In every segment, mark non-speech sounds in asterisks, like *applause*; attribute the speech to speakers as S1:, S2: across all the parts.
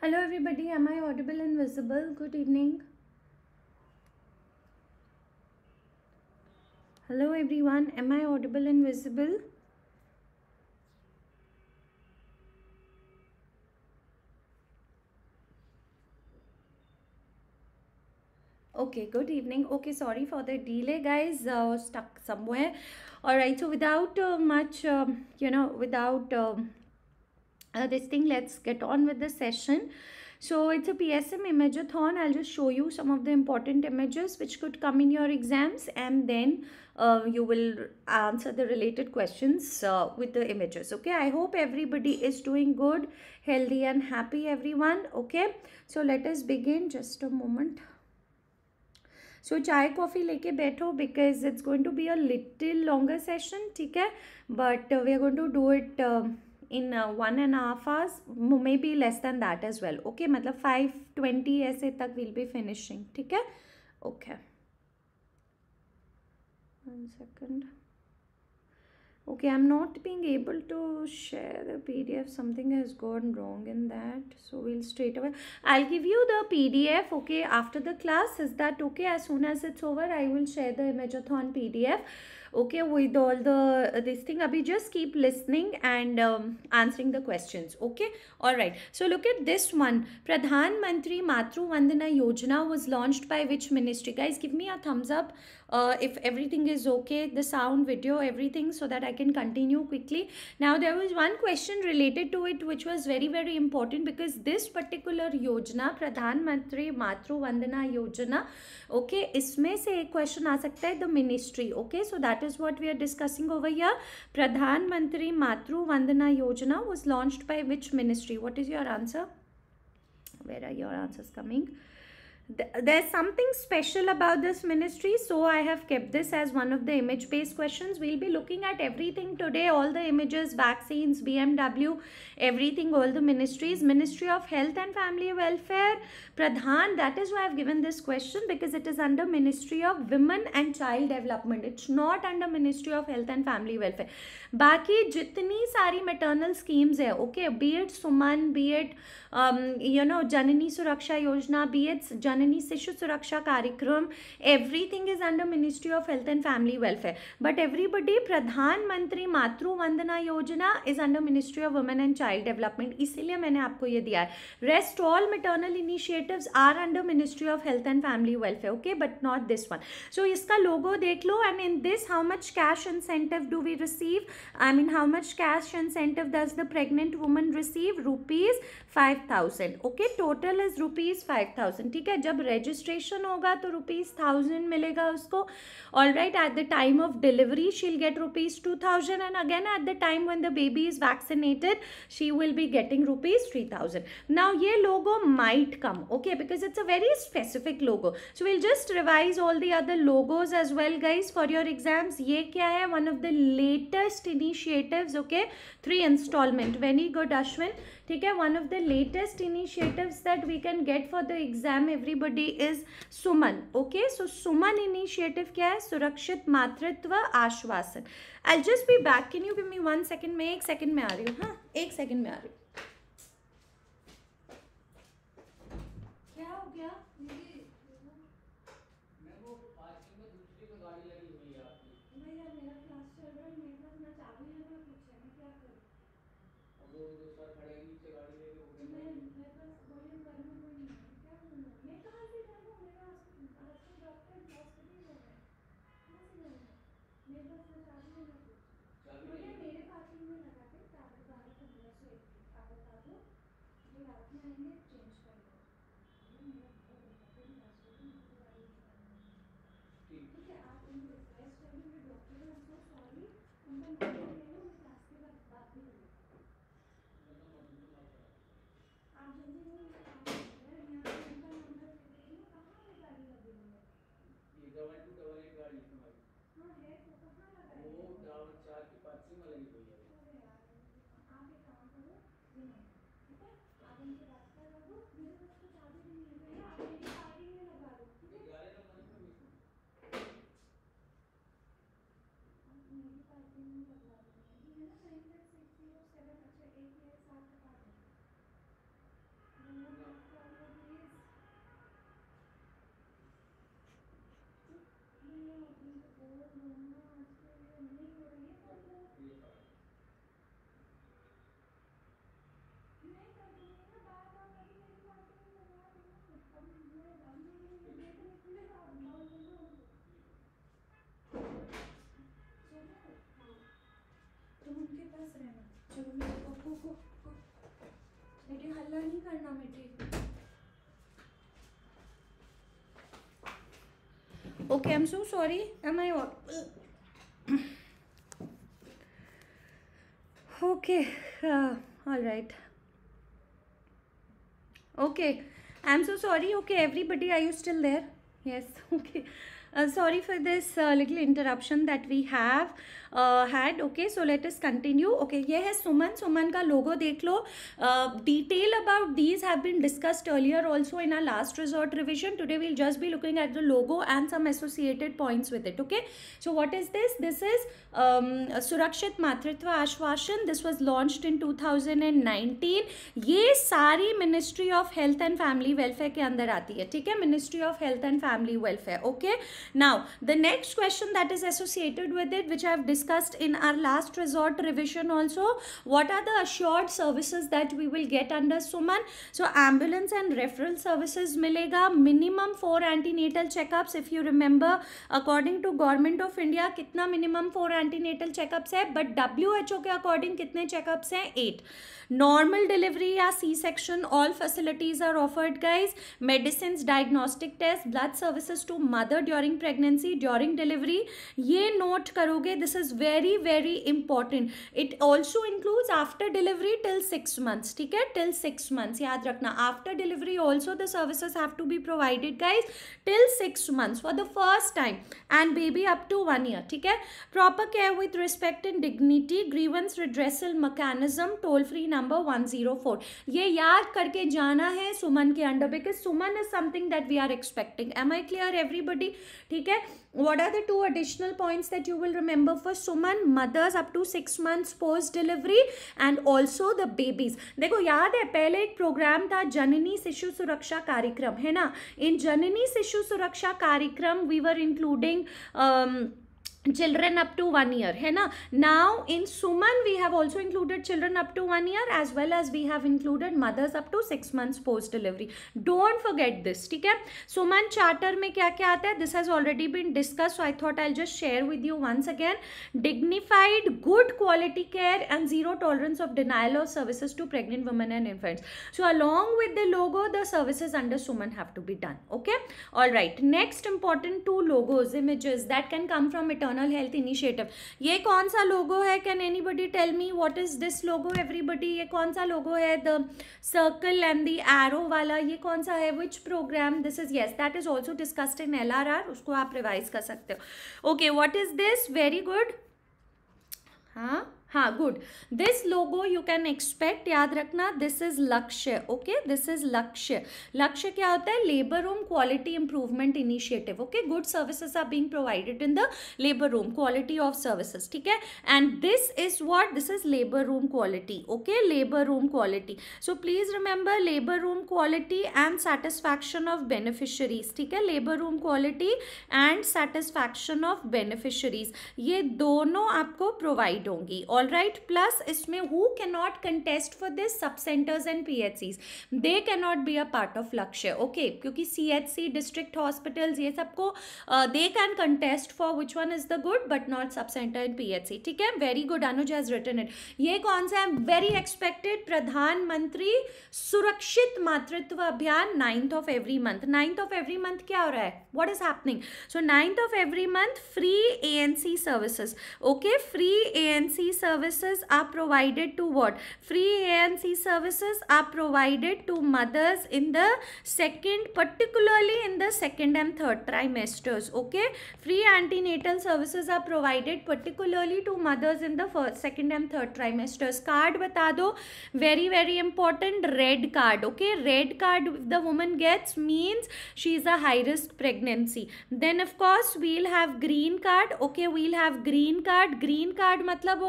S1: Hello everybody, am I audible and visible? Good evening. Hello everyone, am I audible and visible? okay good evening okay sorry for the delay guys uh, stuck somewhere all right so without uh, much um, you know without um, uh, this thing let's get on with the session so it's a PSM imageathon I'll just show you some of the important images which could come in your exams and then uh, you will answer the related questions uh, with the images okay I hope everybody is doing good healthy and happy everyone okay so let us begin just a moment So, chai coffee, coffee a बैठो because it's going to be a little longer session. ठीक But uh, we are going to do it. Um, in uh, one and a half hours, maybe less than that as well. Okay, is five twenty. Okay मतलब five twenty ऐसे तक will be finishing okay i'm not being able to share the pdf something has gone wrong in that so we'll straight away i'll give you the pdf okay after the class is that okay as soon as it's over i will share the imageathon pdf okay with all the uh, this thing abhi just keep listening and um, answering the questions okay all right so look at this one pradhan mantri matru vandana yojana was launched by which ministry guys give me a thumbs up uh, if everything is okay, the sound, video, everything so that I can continue quickly. Now there was one question related to it which was very, very important because this particular Yojana, Pradhan Mantri Matru Vandana Yojana, okay, इसमें से एक question आ सकता है the ministry okay so that is what we are discussing over here Pradhan Mantri Matru Vandana Yojana was launched by which ministry what is your where are your answers coming there's something special about this ministry so I have kept this as one of the image based questions. We'll be looking at everything today all the images, vaccines, BMW everything all the ministries ministry of health and family welfare pradhan that is why i have given this question because it is under ministry of women and child development it's not under ministry of health and family welfare baki jitni sari maternal schemes hai okay be it suman be it um, you know janani suraksha yojana be it janani shishu suraksha karyakram everything is under ministry of health and family welfare but everybody pradhan mantri matru vandana yojana is under ministry of women and child child development इसीलिए मैंने आपको ये दिया है rest all maternal initiatives are under ministry of health and family welfare okay but not this one so इसका logo देख लो and in this how much cash incentive do we receive I mean how much cash incentive does the pregnant woman receive rupees five thousand okay total is rupees five thousand ठीक है जब registration होगा तो rupees thousand मिलेगा उसको all right at the time of delivery she'll get rupees two thousand and again at the time when the baby is vaccinated she will be getting rupees 3000 now ye logo might come okay because it's a very specific logo so we'll just revise all the other logos as well guys for your exams ye kya hai one of the latest initiatives okay three installment very good ashwin ठीक है one of the latest initiatives that we can get for the exam everybody is Suman okay so Suman initiative क्या है Surakshit Matritva Aashwasan I just be back can you be me one second में एक second में आ रही हूँ हाँ एक सेकंड में आ रही हूँ Mm-hmm. Okay, I'm so sorry. Am I all? *clears throat* okay, uh, all right. Okay, I'm so sorry. Okay, everybody, are you still there? Yes, *laughs* okay. Uh, sorry for this uh, little interruption that we have. Had okay so let us continue okay ये है सुमन सुमन का logo देख लो detail about these have been discussed earlier also in our last resort revision today we'll just be looking at the logo and some associated points with it okay so what is this this is Surakshit Matritva Aashwasan this was launch in two ये सारी ministry of health and family welfare के अंदर आती है ठीक है ministry of health and family welfare okay now the next question that is associated with it which I discussed in our last resort revision also what are the assured services that we will get under suman so ambulance and referral services milega minimum four antenatal checkups if you remember according to government of india kitna minimum four antenatal checkups hai but who ke according kitne checkups hai at normal delivery या C section all facilities are offered guys medicine diagnostic test blood services to mother during pregnancy during delivery ये note करोगे this is very very important it also includes after delivery till six months ठीक है till six months याद रखना after delivery also the services have to be provided guys till six months for the first time and baby up to one year ठीक है proper care with respect and dignity grievance redressal mechanism toll free number 104 ये याद करके जाना है सुमन के under because Suman is something that we are expecting am I clear everybody ठीक है what are the two additional points that you will remember for Suman mothers up to six months post delivery and also the babies देखो याद है पहले एक programme था जननी शिशु सुरक्षा कार्यक्रम है ना इन जननी Shishu Suraksha Karyakram we were including um, children up to one year hai na? now in suman we have also included children up to one year as well as we have included mothers up to six months post delivery don't forget this okay suman charter mein kya kya aata hai this has already been discussed so i thought i'll just share with you once again dignified good quality care and zero tolerance of denial of services to pregnant women and infants so along with the logo the services under suman have to be done okay all right next important two logos images that can come from maternal internal health initiative ये कौन सा logo है can anybody tell me what is this logo everybody ये कौन सा logo है the circle and the arrow वाला ये कौन सा है which programme this is yes that is also discussed in L R R उसको आप रिवाइज कर सकते हो okay what is this very good हाँ हाँ good this logo you can expect याद रखना this is Lakshya okay this is Lakshya Lakshya क्या होता है labour room quality improvement initiative okay good services are being provided in the labour room quality of services ठीक है and this is what this is labour room quality okay labour room quality so please remember labour room quality and satisfaction of beneficiaries ठीक है labour room quality and satisfaction of beneficiaries ये दोनों आपको provide होंगी और all right plus इसमें who cannot contest for this sub centres and PHCs they cannot be a part of Lakshya okay क्योंकि CHC district hospitals ये सबको they can contest for which one is the good but not sub centre and PHC ठीक है very good Anuj has written it ये कौन सा है very expected प्रधानमंत्री Surakshit Matritva Abhiyan ninth of every month ninth of every month क्या हो रहा है what is happening so ninth of every month free A N C services okay free A N C services are provided to what? Free ANC services are provided to mothers in the second, particularly in the second and third trimesters. Okay. Free antenatal services are provided particularly to mothers in the first, second and third trimesters. Card bata do. Very, very important. Red card. Okay. Red card the woman gets means she is a high risk pregnancy. Then of course we'll have green card. Okay. We'll have green card. Green card हो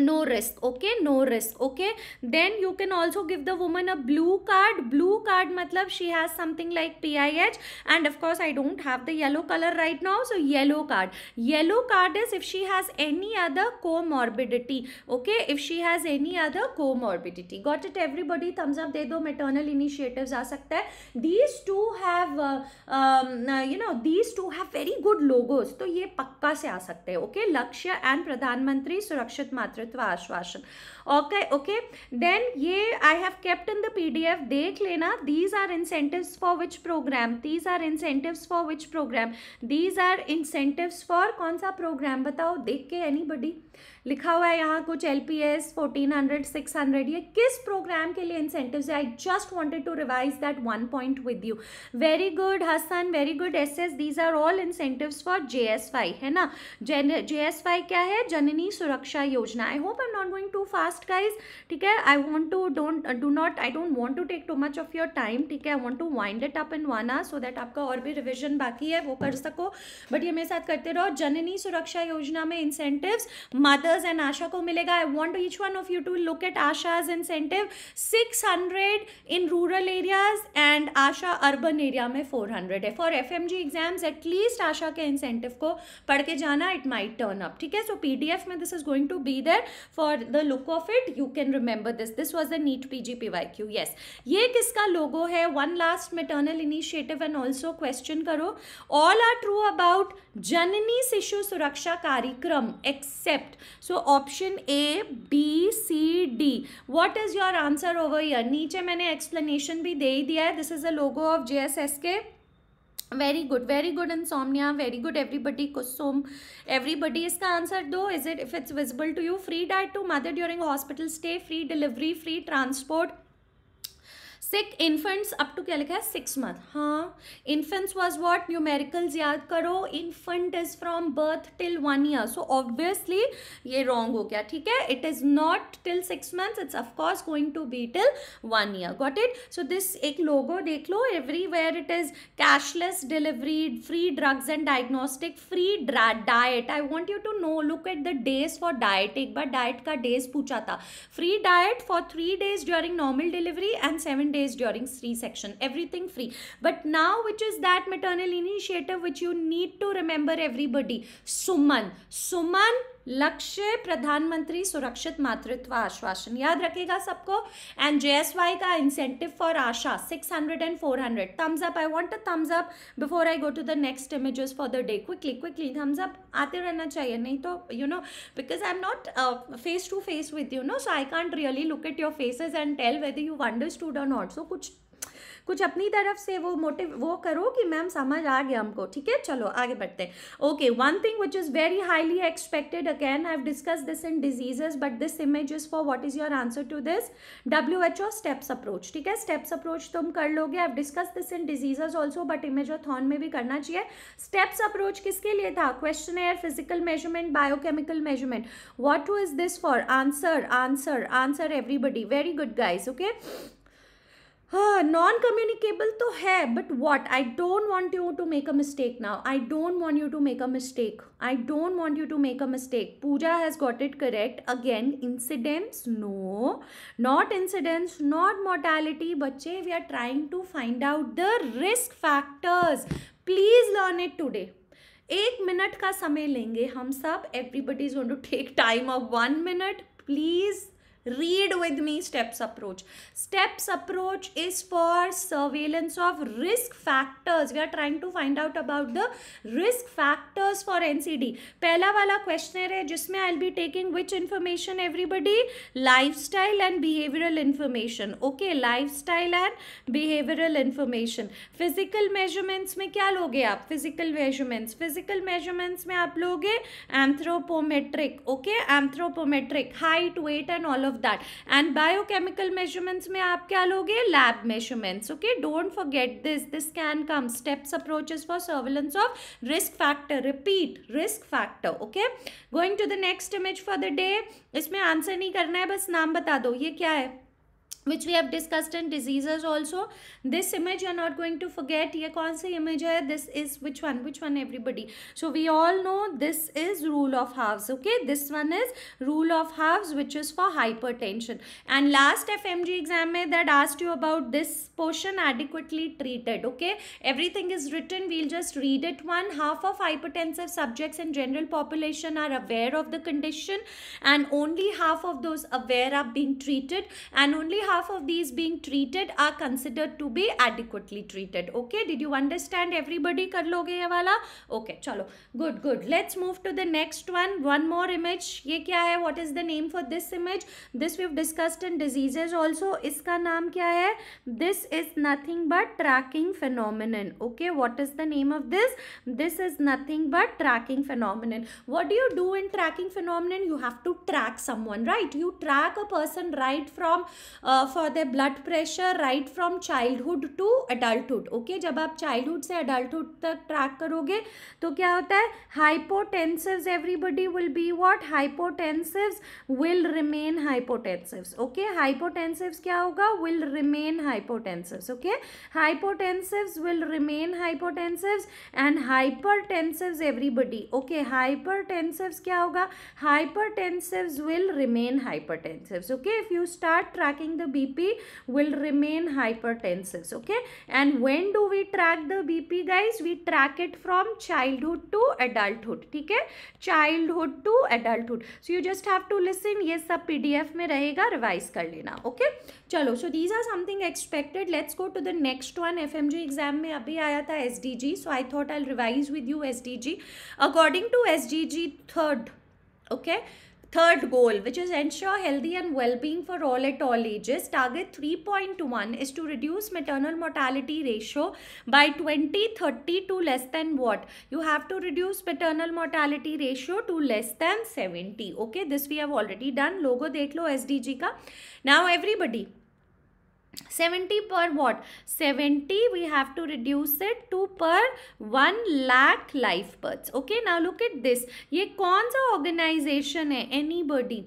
S1: no risk okay no risk okay then you can also give the woman a blue card blue card matlab she has something like pih and of course i don't have the yellow color right now so yellow card yellow card is if she has any other comorbidity okay if she has any other comorbidity got it everybody thumbs up de do maternal initiatives aa sakta hai these two have uh, um, uh, you know these two have very good logos to ye pakka se aa sakte hai okay lakshya and pradhan mantri surakshit matra Schritt warst. Okay okay then ये I have kept in the PDF देख लेना these are incentives for which programme these are incentives for which programme these are incentives for कौन सा programme बताओ देख के any लिखा हुआ है यहाँ कुछ L P S fourteen hundred six hundred ये किस प्रोग्राम के लिए इंसेंटिव है I just wanted to revise that one point with you very good Hasan very good S S these are all incentives for J S Y है ना जे S Y क्या है Janani Suraksha Yojana I hope I am not going too fast fast guys ठीक है I want to don't do not I don't want to take too much of your time ठीक है I want to wind it up in one hour so that आपका और भी revision बाकी है वो कर सको बट ये मेरे साथ करते रहो जननी सुरक्षा योजना में इंसेंटिव मदर्स एंड आशा को मिलेगा I want each one of you to look at ASHA's incentive six hundred in rural areas and ASHA urban area में फोर हंड्रेड है for F M G exams at least ASHA के इंसेंटिव को पढ़ के जाना इट माई टर्न अप ठीक है so P D F में this is going to be there for the look of it you can remember this this was the neat pgpyq yes ye kiska logo hai one last maternal initiative and also question karo all are true about janani sishu suraksha Karyakram except so option A B C D what is your answer over here नीचे मैंने explanation भी दे ही दिया है this is a logo of J S S K very good very good insomnia very good everybody Kusum everybody इसका आंसर दो is it if it's visible to you free diet to mother during hospital stay free delivery free transport sick infants up to क्या लिखा है six month हाँ infants was what numericals याद करो infant is from birth till one year so obviously ये wrong हो गया ठीक है it is not till six months it's of course going to be till one year got it so this एक logo देख लो everywhere it is cashless delivery free drugs and diagnostic free diet I want you to know look at the days for diet एक बार diet का days पूछा था free diet for three days during normal delivery and seven days days during C section, everything free. But now, which is that maternal initiative which you need to remember, everybody. Suman. Suman लक्ष्य प्रधानमंत्री सुरक्षित मातृत्व आश्वासन याद रखेगा सबको and JSY का incentive for ASHA 600 and 400 thumbs up I want a thumbs up before I go to the next images for the day quickly quickly thumbs up आते रहना चाहिए नहीं तो you know because I am not face to face with you know so I can't really look at your faces and tell whether you understood और not so कुछ कुछ अपनी तरफ से वो मोटिव वो करो कि मैम समझ आ गया हमको ठीक है चलो आगे बढ़ते हैं okay one thing which is very highly expected again I have discuss this in diseases but this image is for what is your answer to this W H O steps approach ठीक है steps approach तुम कर लोगे I discuss this in diseases also but imagethon में भी करना चाहिए steps approach किसके लिए था questionnaire physical measurement biochemical measurement what is this for answer answer answer everybody very good guys okay हाँ नॉन कम्युनिकेबल तो है but what I don't want you to make a mistake now I don't want you to make a mistake I don't want you to make a mistake Pooja has got it correct again incidence no not incidence not mortality बच्चे we are trying to find out the risk factors please learn it today एक minute का समय लेंगे हम सब everybody is want to take time of one minute please read with me steps approach steps approach is for surveillance of risk factors we are trying to find out about the risk factors for ncd pehla wala questionnaire hai jisme i'll be taking which information everybody lifestyle and behavioral information okay lifestyle and behavioral information physical measurements mein kya loge aap physical measurements physical measurements mein aap loge anthropometric okay anthropometric height weight and all of that and biochemical measurements में आप क्या लोगे lab measurements okay don't forget this this can come steps approaches for surveillance of risk factor repeat risk factor okay going to the next image for the day इसमें answer नहीं करना है बस नाम बता दो ये क्या है which we have discussed in diseases also this image you're not going to forget ye kaun si image hai this is which one which one everybody so we all know this is rule of halves okay this one is rule of halves which is for hypertension and last fmg exam mein that asked you about this portion adequately treated okay everything is written we'll just read it one half of hypertensive subjects in general population are aware of the condition and only half of those aware are being treated and only half of these being treated are considered to be adequately treated. Okay, did you understand everybody? Kar loge ye wala? Okay, chalo. Good, good. Let's move to the next one. One more image. Ye kya hai? What is the name for this image? This we've discussed in diseases also. Iska naam kya hai? This is nothing but tracking phenomenon. Okay, what is the name of this? This is nothing but tracking phenomenon. What do you do in tracking phenomenon? You have to track someone, right? You track a person right from uh, for the blood pressure right from childhood to adulthood okay जब आप childhood से adulthood तक track करोगे तो क्या होता है hypotensive everybody will be what hypotensive will remain hypotensive okay hypotensive क्या होगा will remain hypotensive okay hypotensive will remain hypotensive and hypertensive everybody okay hypertensive क्या होगा hypertensive will remain hypertensive okay if you start tracking the BP will remain hypertensive. Okay. And when do we track the BP guys? We track it from childhood to adulthood. Okay, childhood to adulthood. So you just have to listen. Listen ये सब PDF में रहेगा revise कर लेना okay? चलो so these are something expected let's go to the next one FMG exam में अभी आया था S D G so I thought I revise with you S D G according to S D G third okay Third goal, which is ensure healthy and well-being for all at all ages. Target 3.1 is to reduce maternal mortality ratio by 2030 to less than what? You have to reduce maternal mortality ratio to less than 70. Okay, this we have already done. Logo date lo SDG ka. Now everybody, 70 per what 70 we have to reduce it to per 1 lakh life births okay now look at this ye konza organization hai anybody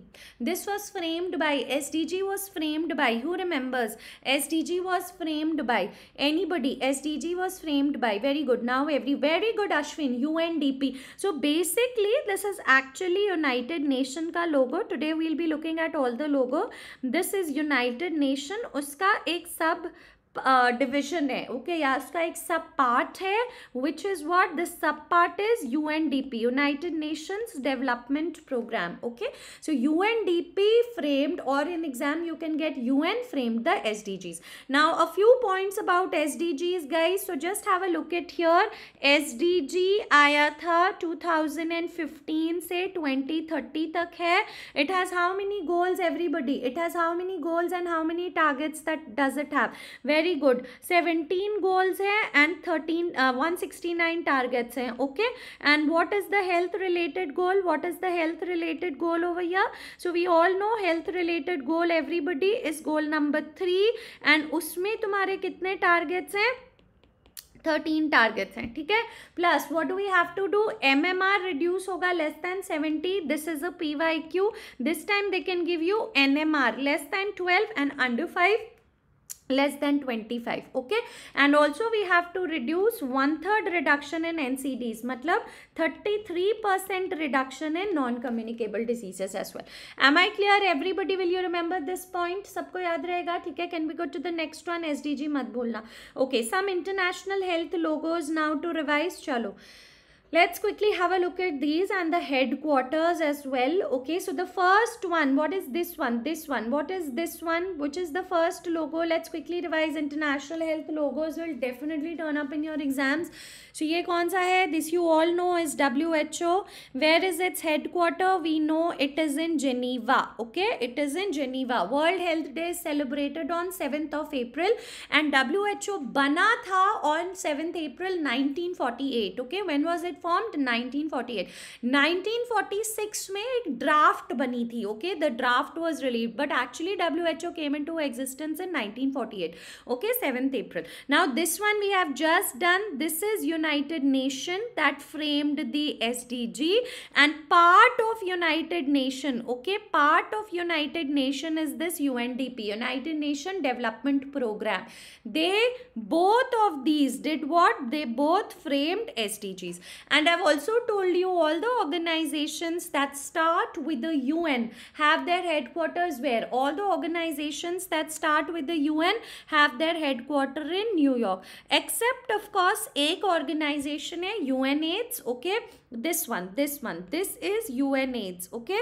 S1: this was framed by sdg was framed by who remembers sdg was framed by anybody sdg was framed by very good now every very good ashwin undp so basically this is actually united nation ka logo today we'll be looking at all the logo this is united nation uska एक sub division uh, है okay okay, या इसका एक sub part है which is what this sub part is U N D P United Nations Development Programme okay so U N D P framed और in exam you can get U N framed the S D Gs now a few points about S D Gs गई so just have a look at here S D G आया था two thousand and fifteen से twenty thirty तक है it has how many goals everybody it has how many goals and how many targets that does it have where very good seventeen goals हैं and thirteen one sixty nine targets हैं okay and what is the health related goal what is the health related goal over year so we all know health related goal everybody is goal number three and उसमें तुम्हारे कितने targets हैं thirteen targets हैं ठीक है plus what do we have to do M M R reduce होगा less than seventy this is a P Y Q this time they can give you N M R less than twelve and under five less than 25 okay and also we have to reduce one third reduction in ncds matlab 33% reduction in non communicable diseases as well am i clear everybody will you remember this point sabko yaad rahega theek hai can we go to the next one sdg mat bholna okay some international health logos now to revise chalo let's quickly have a look at these and the headquarters as well okay so the first one what is this one this one what is this one which is the first logo let's quickly revise international health logos will definitely turn up in your exams so ye kaun sa hai this you all know is who where is its headquarter we know it is in geneva okay it is in geneva world health day is celebrated on 7th of april and who bana tha on 7th april 1948 okay when was it formed 1948 1946 में एक draft बनी थी okay the draft was relieve but actually WHO came into existence 1948 Okay? 7th April. Now this one we have just done. This is you. United Nation that framed the SDG and part of United Nation, okay, part of United Nation is this UNDP, United Nation Development Program. They, both of these did what? They both framed SDGs. And I've also told you all the organizations that start with the UN have their headquarters where? All the organizations that start with the UN have their headquarters in New York. Except of course, a. organization organization है UNAIDS okay this one this one this is UNAIDS okay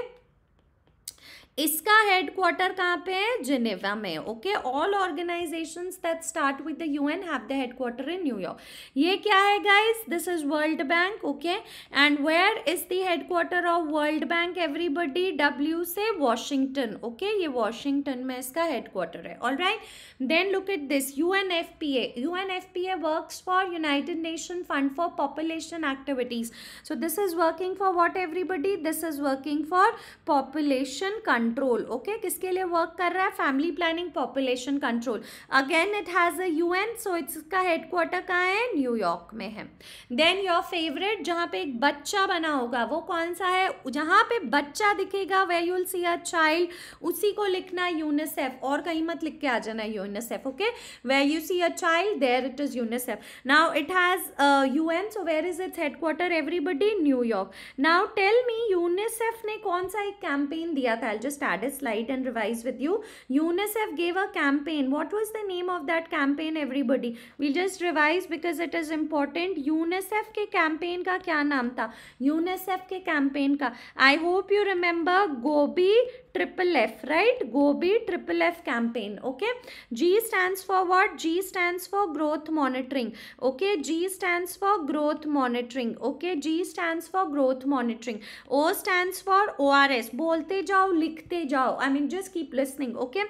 S1: इसका headquarter कहाँ पे है Geneva में okay all organisation that start with the UN have the headquarter in New York ये क्या है guys this is World Bank okay and where is the headquarter of World Bank everybody W से Washington okay ये Washington में इसका headquarter है all right then look at this U N F P A U N F P A work for United nation fund for population activities so this is working for what everybody this is working for population country control okay किसके लिए work कर रहा है family planning population control again it has a UN so it's इसका headquarter कहाँ है New York में है देन योर फेवरेट जहाँ पे एक बच्चा बना होगा वो कौन सा है जहाँ पे बच्चा दिखेगा वे यूल सी अ चाइल्ड उसी को लिखना यूनिसेफ और कहीं मत लिख के आ जाना UNICEF okay way you see a child there it is UNICEF now it has U N so where is its headquarter everybody New York now tell me UNICEF ने कौन सा एक कैंपेन दिया था just Status, light, slide and revise with you. UNICEF gave a campaign. What was the name of that campaign everybody? We'll just revise because it is important. UNICEF के campaign का क्या UNICEF campaign I hope you remember Gobi triple F right GOBI triple F campaign okay G stands for what G stands for growth monitoring okay G stands for growth monitoring okay G stands for growth monitoring O stands for O R S बोलते जाओ लिखते जाओ I mean just keep listening okay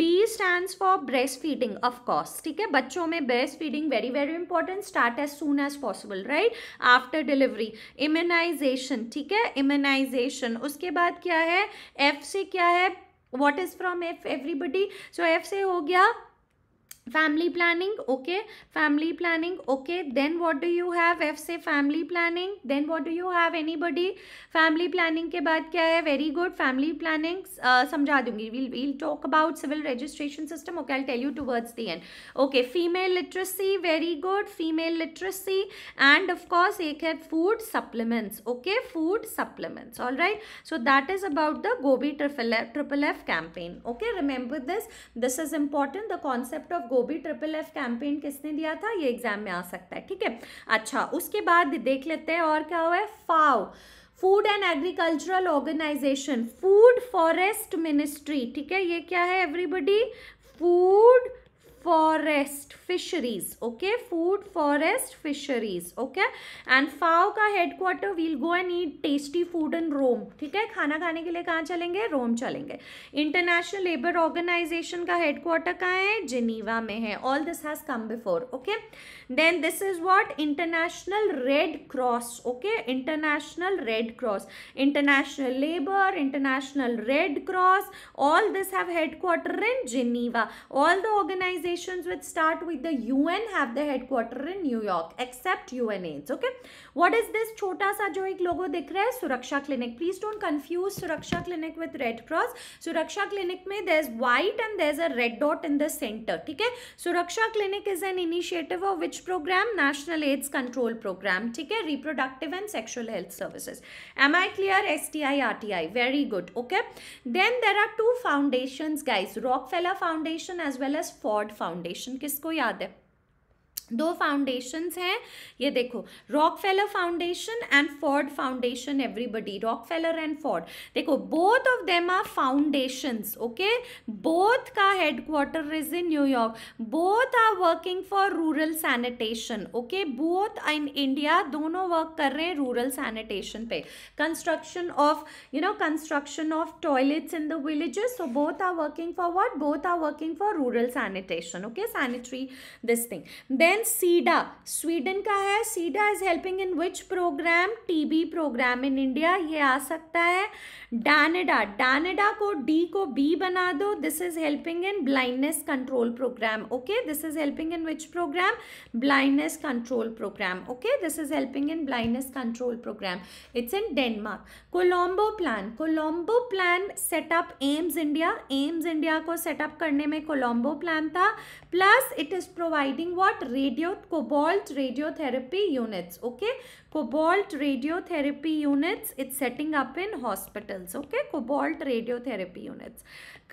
S1: B stands for breast feeding of course ठीक है बच्चों में breast feeding very very important start as soon as possible right after delivery immunisation ठीक है इम्यूनाइजेशन उसके बाद क्या है एफ से से क्या है what is from F everybody so F से हो गया family planning okay family planning okay then what do you have f say family planning then what do you have anybody family planning के बाद क्या है very good family planning uh, समझा दूंगी we'll we'll talk about civil registration system okay I'll tell you towards the end okay female literacy very good female literacy and of course एक है food supplements okay food supplements all right so that is about the Gobi triple F, triple F campaign okay remember this this is important the concept of Gobi वो भी triple F campaign किसने दिया था ये exam में आ सकता है ठीक है अच्छा उसके बाद देख लेते हैं और क्या हुआ है FAO food and agricultural organisation food forest ministry ठीक है ये क्या है everybody food forest fisheries okay food forest fisheries okay and FAO का headquarter we'll go and eat tasty food in Rome ठीक है खाना खाने के लिए कहाँ चलेंगे रोम चलेंगे इंटरनेशनल लेबर ऑर्गेनाइजेशन का हेडक्वार्टर कहाँ है जिनीवा में है all this has come before okay then this is what international red cross okay international red cross international labor international red cross all this have headquarter in geneva all the organizations which start with the un have the headquarter in new york except unaids okay what is this chota sa jo ek logo dikh raha hai suraksha clinic please don't confuse suraksha clinic with red cross suraksha clinic mein there's white and there's a red dot in the center Okay? suraksha clinic is an initiative of which programme national AIDS control programme ठीक है reproductive and sexual health services am I clear S T I R T I very good okay then there are two foundation guys Rockefeller foundation as well as Ford foundation किसको याद है दो foundations हैं ये देखो Rockefeller foundation and Ford foundation everybody Rockefeller and Ford देखो both of them are foundations okay both का headquarter is in New York both are working for rural sanitation okay both in India दोनों work कर रहे हैं rural sanitation पे construction of you know construction of toilets in the villages so both are working for what both are working for rural sanitation okay sanitary this thing then then SIDA Sweden का है SIDA is helping in which programme TB programme in India ये आ सकता है डानेडा डानेडा को D को B बना दो this is helping in blindness control programme okay this is helping in which programme blindness control programme okay this is helping in blindness control programme it's in Denmark Colombo plan Colombo plan setup AIIMS India AIIMS India को setup करने में Colombo plan था plus it is providing what radio cobalt radiotherapy units okay cobalt radiotherapy units it's setting up in hospitals okay cobalt radiotherapy units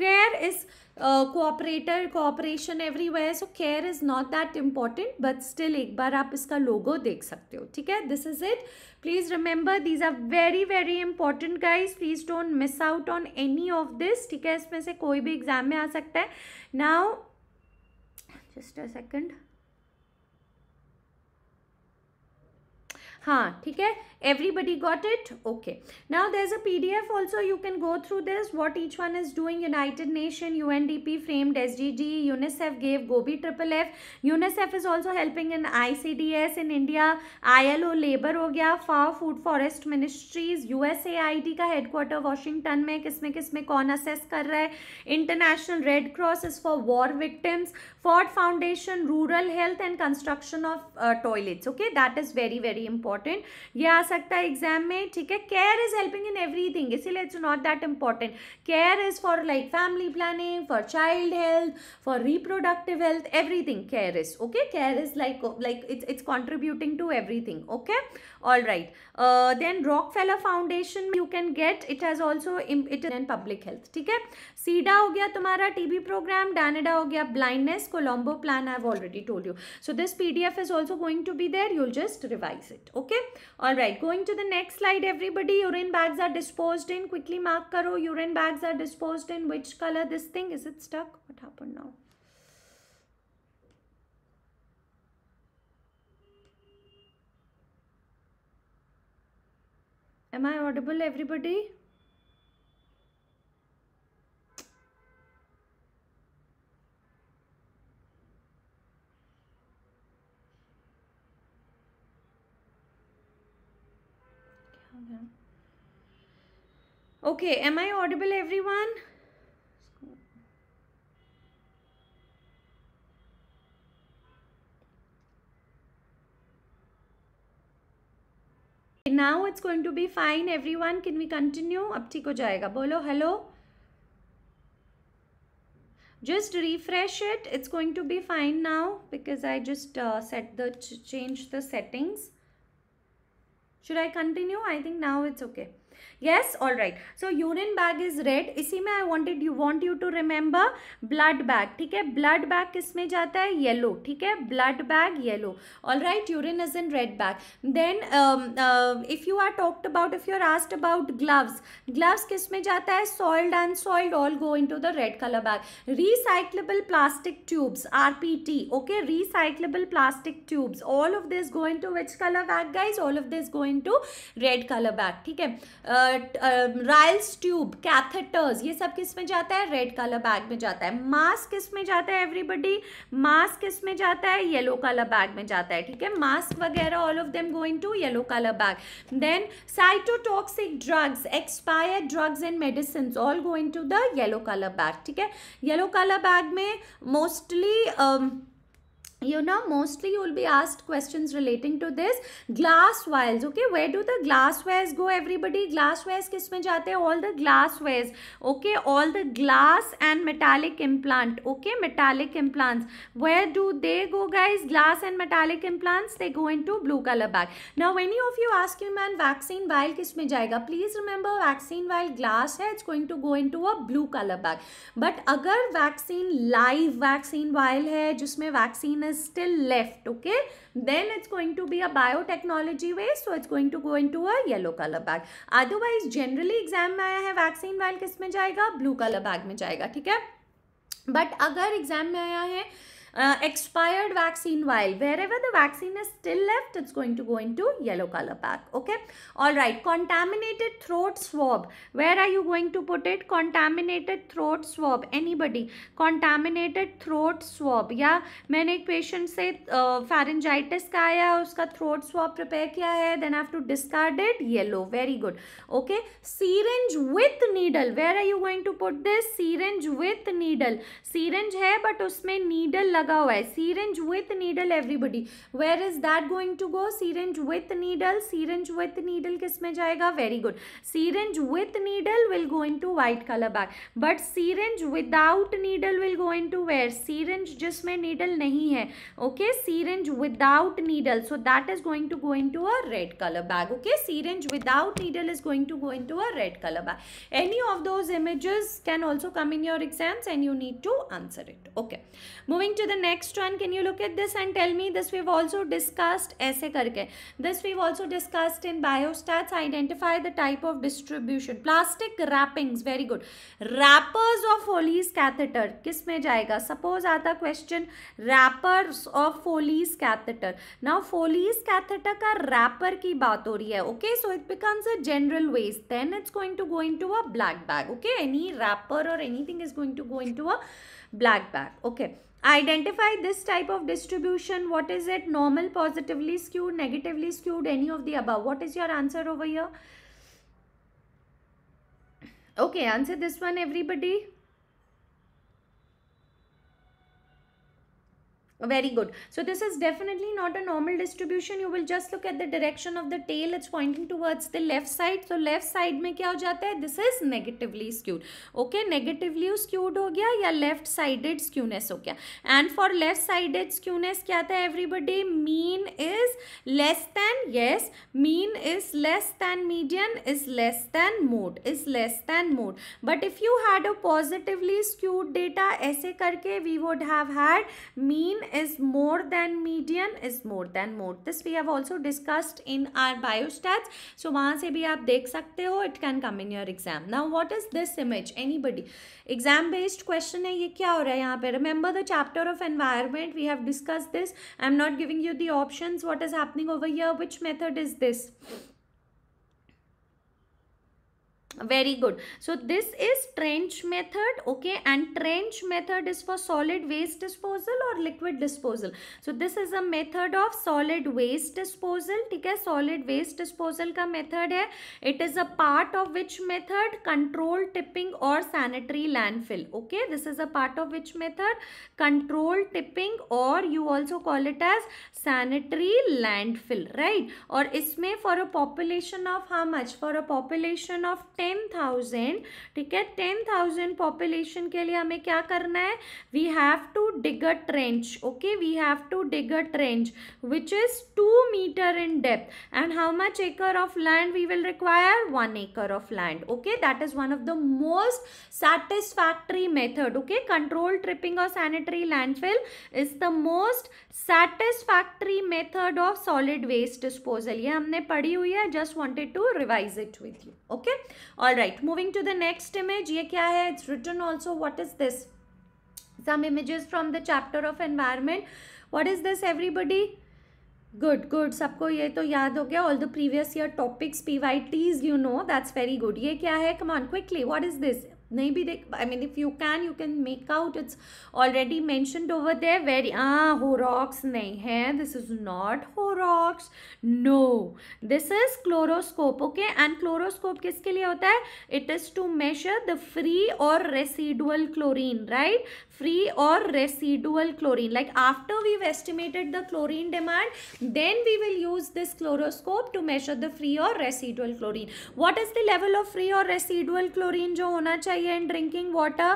S1: care is uh, cooperator cooperation everywhere so care is not that important but still एक बार आप इसका logo देख सकते हो ठीक है this is it please remember these are very very important guys please don't miss out on any of this ठीक है इसमें से कोई भी एग्जाम में आ सकता है now just a second हाँ ठीक है everybody got it okay now there is a P D F also you can go through this what each one is doing United Nation U N D P framed S D G UNICEF gave GOBI triple F UNICEF is also helping in I C D S in India I L O labour हो गया for food forest ministries U S A I D का headquarter Washington में किसमें किसमें कौन assess कर रहा है International Red Cross is for war victims Ford Foundation rural health and construction of toilets okay that is very very important important ये आ सकता है एग्जाम में ठीक है CARE is helping in everything इसीलिए it's not that important CARE is for like family planning for child health for reproductive health everything CARE is okay CARE is like like it's it's contributing to everything okay all right then Rockefeller Foundation you can get it has also it in public health ठीक है सीडा हो गया तुम्हारा TB programme डानेडा हो गया blindness colombo plan i've already told you so this pdf is also going to be there you'll just revise it okay okay all right going to the next slide everybody urine bags are disposed in quickly mark karo urine bags are disposed in which color this thing is it stuck what happened now am i audible everybody Okay, am I audible everyone? Now it's going to be fine everyone. Can we continue? Ab theek ho jayega. Bolo hello. Just refresh it. It's going to be fine now because I just uh, set the change the settings. Should I continue? I think now it's okay yes all right so urine bag is red इसी में आई wanted you want you to remember blood bag ठीक है blood bag किस में जाता है yellow ठीक है blood bag yellow all right urine is in red bag then um, uh, if you are talked about if you are asked about gloves gloves किस में जाता है soiled unsoiled all go into the red color bag recyclable plastic tubes RPT okay recyclable plastic tubes all of this go into which color bag guys all of this go into red color bag ठीक है uh, Royals tube catheters ये सब किस में जाता है red colour bag में जाता है मास्क किस में जाता है एवरीबडी मास्क किस में जाता है येलो कलर बैग में जाता है ठीक है मास्क वगैरह all of them going to yellow colour bag then cytotoxic drugs expire drugs and medicine all going to the yellow colour bag ठीक है येलो कलर बैग में mostly you know mostly you will be asked questions relating to this glass vials okay where do the glass wares go everybody glass kis mein jate all the glass wares okay all the glass and metallic implant okay metallic implants where do they go guys glass and metallic implants they go into blue color bag now any of you ask me man vaccine vial kis mein jayega please remember vaccine vial glass hai it's going to go into a blue color bag but agar vaccine live vaccine vial hai jisme vaccine is is still left okay then it's going to be a biotechnology waste so it's going to go into a yellow color bag otherwise generally exam mein aaya hai vaccine vial kis mein jayega blue color bag mein jayega theek hai but agar exam mein aaya hai Uh, expired vaccine vial. wherever the vaccine is still left it's going to go into yellow color pack okay all right contaminated throat swab where are you going to put it contaminated throat swab anybody contaminated throat swab yeah many patients say uh, pharyngitis ka aya, throat swab prepare kiya then i have to discard it yellow very good okay syringe with needle where are you going to put this syringe with needle syringe here, but us usme needle लगा हुआ है syringe with needle everybody where is that going to go syringe with needle syringe with needle किस में जाएगा very good syringe with needle will go into white colour bag but syringe without needle will go into where syringe जिसमें needle नहीं है okay syringe without needle so that is going to go into a red colour bag bag okay syringe without needle is going to go into a red color bag any of those images can also come in your exams and you need to answer it okay moving to the next one can you look at this and tell me this we've also discussed ऐसे करके this we've also discussed in biostats identify the type of distribution plastic wrappings very good wrappers of Foley's catheter किस में जाएगा suppose आता question wrappers of Foley's catheter now Foley's catheter का wrapper की बात हो रही है okay so it becomes a general waste then it's going to go into a black bag okay any wrapper or anything is going to go into a black bag okay Identify this type of distribution. What is it? Normal, positively skewed, negatively skewed, any of the above. What is your answer over here? Okay, answer this one everybody. very good so this is definitely not a normal distribution you will just look at the direction of the tail it's pointing towards the left side so left side में क्या हो जाता है this is negatively skewed okay negatively skewed हो गया या left sided skewness हो गया and for left sided skewness क्या आता everybody mean is less than yes mean is less than median is less than mode is less than mode but if you had a positively skewed data ऐसे करके we would have had mean is more than median is more than mode this we have also discussed in our biostats so वहाँ से भी आप देख सकते हो. it can come in your exam now what is this image anybody exam based question hai ye kya ho raha hai yahan remember the chapter of environment we have discussed this i am not giving you the options what is happening over here which method is this very good so this is trench method okay and trench method is for solid waste disposal or liquid disposal so this is a method of solid waste disposal Okay, solid waste disposal ka method hai. it is a part of which method control tipping or sanitary landfill okay this is a part of which method control tipping or you also call it as sanitary landfill right or इसमें for a population of how much for a population of 10 ten thousand ठीक है ten thousand population के लिए हमें क्या करना है we have to dig a trench okay we have to dig a trench which is two metre in depth and how much acre of land we will require one acre of land okay that is one of the most satisfactory method okay control tipping और sanitary landfill is the most satisfactory method of solid waste disposal ये हमने पढ़ी हुई है just wanted to revise it with you okay all right moving to the next image ये क्या है it's written also what is this some images from the chapter of environment what is this everybody good good सबको ये तो याद हो गया all the previous year topics P Y Ts you know that's very good ये क्या है come on quickly what is this नहीं भी देख I mean if you can you can make out it's already mentioned over there very हाँ Horrocks नहीं है this is not Horrocks no this is chloroscope okay and chloroscope किसके लिए होता है it is to measure the free और residual chlorine right free or residual chlorine like after we've estimated the chlorine demand then we will use this chloroscope to measure the free or residual chlorine what is the level of free or residual chlorine jo hona chahiye in drinking water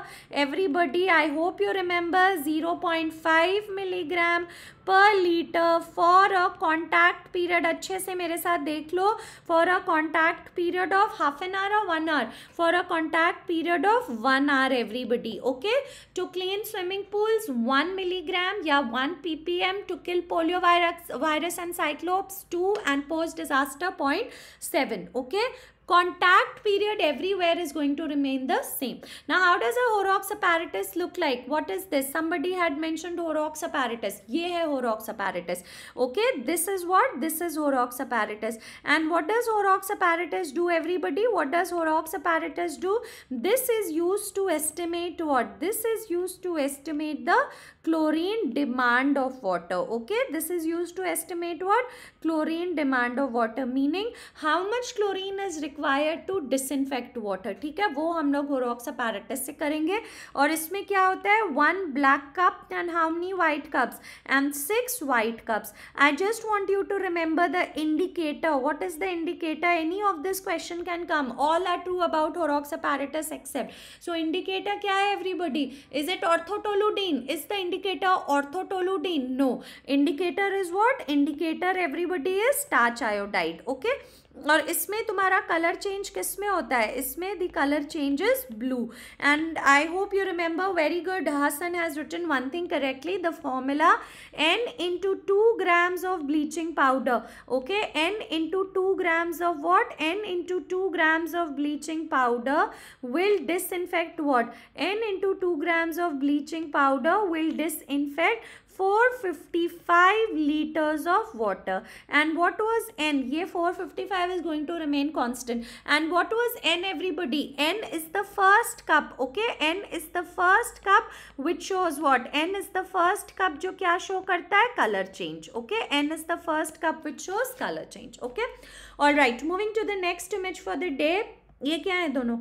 S1: everybody i hope you remember 0.5 milligram per litre for a contact period अच्छे से मेरे साथ देख लो for a contact period of half an hour और one hour for a contact period of one hour everybody okay to clean swimming pools one milligram या one P P M to kill polio virus virus and cyclops two and post disaster point seven okay contact period everywhere is going to remain the same. Now, how does a Horox apparatus look like? What is this? Somebody had mentioned Horox apparatus. Ye hai Horox apparatus. Okay, this is what? This is Horox apparatus. And what does Horox apparatus do, everybody? What does Horox apparatus do? This is used to estimate what? This is used to estimate the chlorine demand of water okay this is used to estimate what chlorine demand of water meaning how much chlorine is required to disinfect water ठीक है वो हम लोग होरोक्स apparatus से करेंगे और इसमें क्या होता है one black cup and how many white cups and six white cups i just want you to remember the indicator what is the indicator any of this question can come all are true about horox apparatus except so indicator kya hai everybody is it orthotoluidine is the indicator orthotoluidine no indicator is what indicator everybody is starch iodide okay और इसमें तुम्हारा colour change किस में होता है इसमें the colour change is blue and I hope you remember very good Hasan has written one thing correctly the formula N into two grams of bleaching powder okay N into two grams of what N into two grams of bleaching powder will disinfect what N into two grams of bleaching powder will disinfect 455 liters of water and what was n ye 455 is going to remain constant and what was n everybody n is the first cup okay n is the first cup which shows what n is the first cup jo kya show karta hai color change okay n is the first cup which shows color change okay all right moving to the next image for the day ye kya hai dono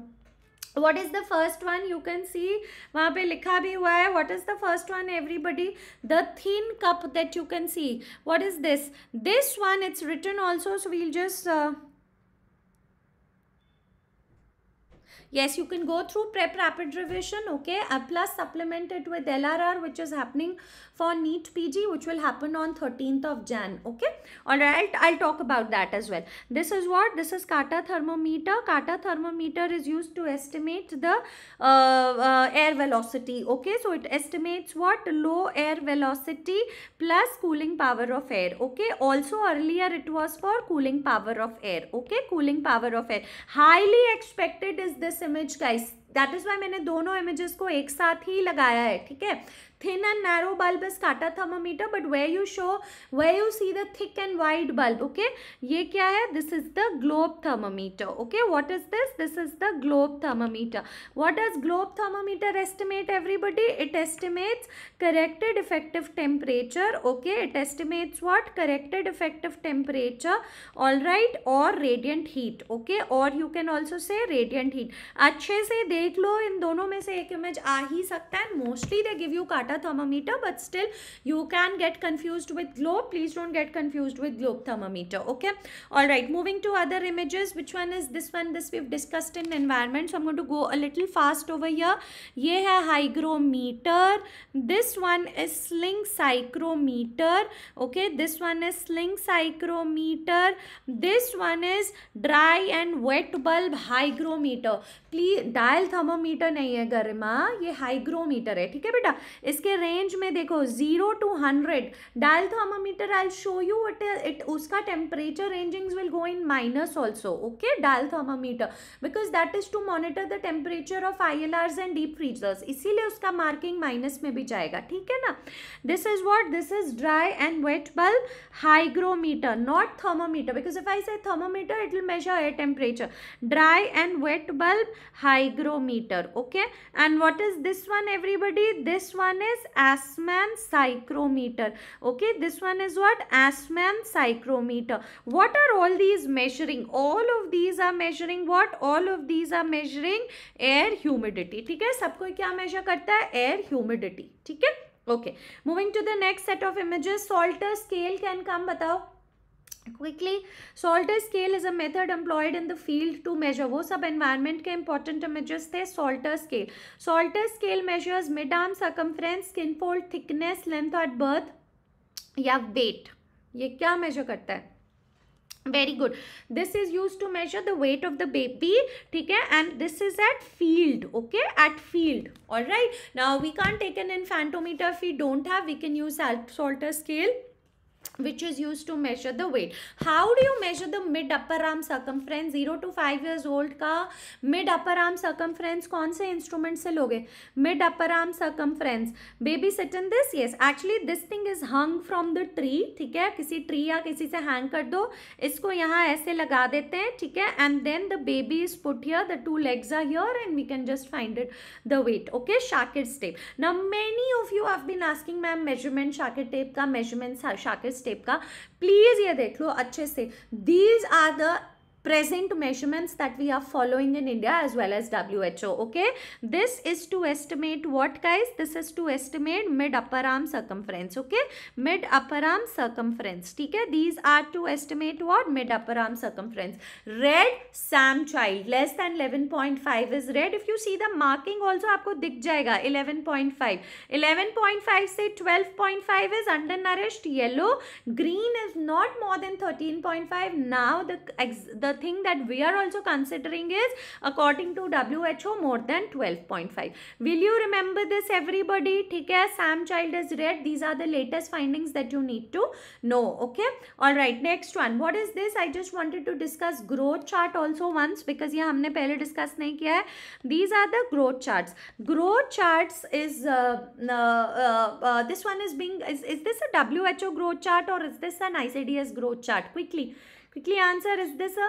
S1: what is the first one you can see वहाँ पे लिखा what is the first one everybody the thin cup that you can see what is this this one it's written also so we'll just uh, yes you can go through prep rapid revision okay A plus supplement it with lrr which is happening for NEET PG which will happen on 13th of Jan. Okay. Alright. I'll, talk about that as well. This is what? This is Kata thermometer. Kata thermometer is used to estimate the uh, uh, air velocity. Okay. So it estimates what? Low air velocity plus cooling power of air. Okay. Also earlier it was for cooling power of air. Okay. Cooling power of air. Highly expected is this image guys. That is why मैंने दोनों images को एक साथ ही लगाया है ठीक है thin and narrow bulb is Kata thermometer but way you show way you see the thick and wide bulb okay ये क्या है this is the globe thermometer okay what is this this is the globe thermometer what does globe thermometer estimate everybody it estimates corrected effective temperature okay it estimates what corrected effective temperature all right और radiant heat okay और you can also से radiant heat अच्छे से देख देख लो इन दोनों में से एक इमेज आ ही सकता है mostly they give you Kata thermometer but still you can get confuse with globe please don't get confuse with globe thermometer okay all right moving to other images which one is this one this we discussed in environment so to go a little fast over here ये है hygrometer this one is sling psychrometer okay this one is sling psychrometer this one is dry and wet bulb hygrometer please dial thermometer नहीं है गरिमा ये hygrometer है ठीक है बेटा इसके रेंज में देखो zero to hundred dial thermometer I show you it it उसका temperature rangings will go in minus also okay dial thermometer because that is to monitor the temperature of I L and deep freezers इसीलिए उसका marking minus में भी जाएगा ठीक है ना this is what this is dry and wet bulb hygrometer not thermometer because if I say thermometer it will measure air temperature dry and wet bulb hygrometer okay and what is this one everybody this one is asman psychrometer okay this one is what asman psychrometer what are all these measuring all of these are measuring what all of these are measuring air humidity ठीक है सबको क्या measure करता है air humidity ठीक है okay moving to the next set of images salter scale can come बताओ quickly salter scale is a method employed in the field to measure wo sab environment ke important images the salter scale salter scale measures mid arm circumference skin fold thickness length at birth ya weight ye kya measure karta hai very good this is used to measure the weight of the baby theek hai and this is at field okay at field all right now we can't take an infantometer if we don't have we can use salter scale which is used to measure the weight how do you measure the mid upper arm circumference 0 to 5 years old ka mid upper arm circumference kaun se instrument se loge mid upper arm circumference baby sit in this yes actually this thing is hung from the tree theek hai kisi tree ya kisi se hang kar do isko yahan aise laga dete hain theek hai and then the baby is put here the two legs are here and we can just find it the weight okay Shakir tape now many of you have been asking ma'am measurement Shakir tape ka measurement Shakir step का please ये देख लो अच्छे से these are the present measurements that we are following in India as well as WHO. Okay. This is to estimate what guys? This is to estimate mid upper arm circumference. Okay. Mid upper arm circumference. Okay. These are to estimate what? Mid upper arm circumference. Red Sam child less than 11.5 is red. If you see the marking also आपको दिख जाएगा 11.5. 11.5 से 12.5 is undernourished yellow. Green is not more than 13.5. Now the, the thing that we are also considering is according to WHO more than 12.5. Will you remember this everybody? ठीक है Sam Child is read. These are the latest findings that you need to know. Okay. All right. Next one. What is this? I just wanted to discuss growth chart also once because ये हमने पहले discussed नहीं These are the growth charts. Growth charts is uh, uh, uh, uh this one is being is is this a WHO growth chart or is this an ICDS growth chart? Quickly, quickly answer. Is this a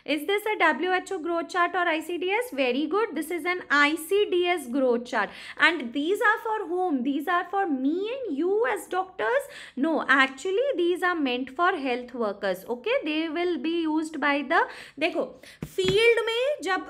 S1: is this a W H O growth chart और I C D S very good this is an I C D S growth chart and these are for home these are for me and you as doctors no actually these are meant for health workers okay they will be use by the देखो field में जब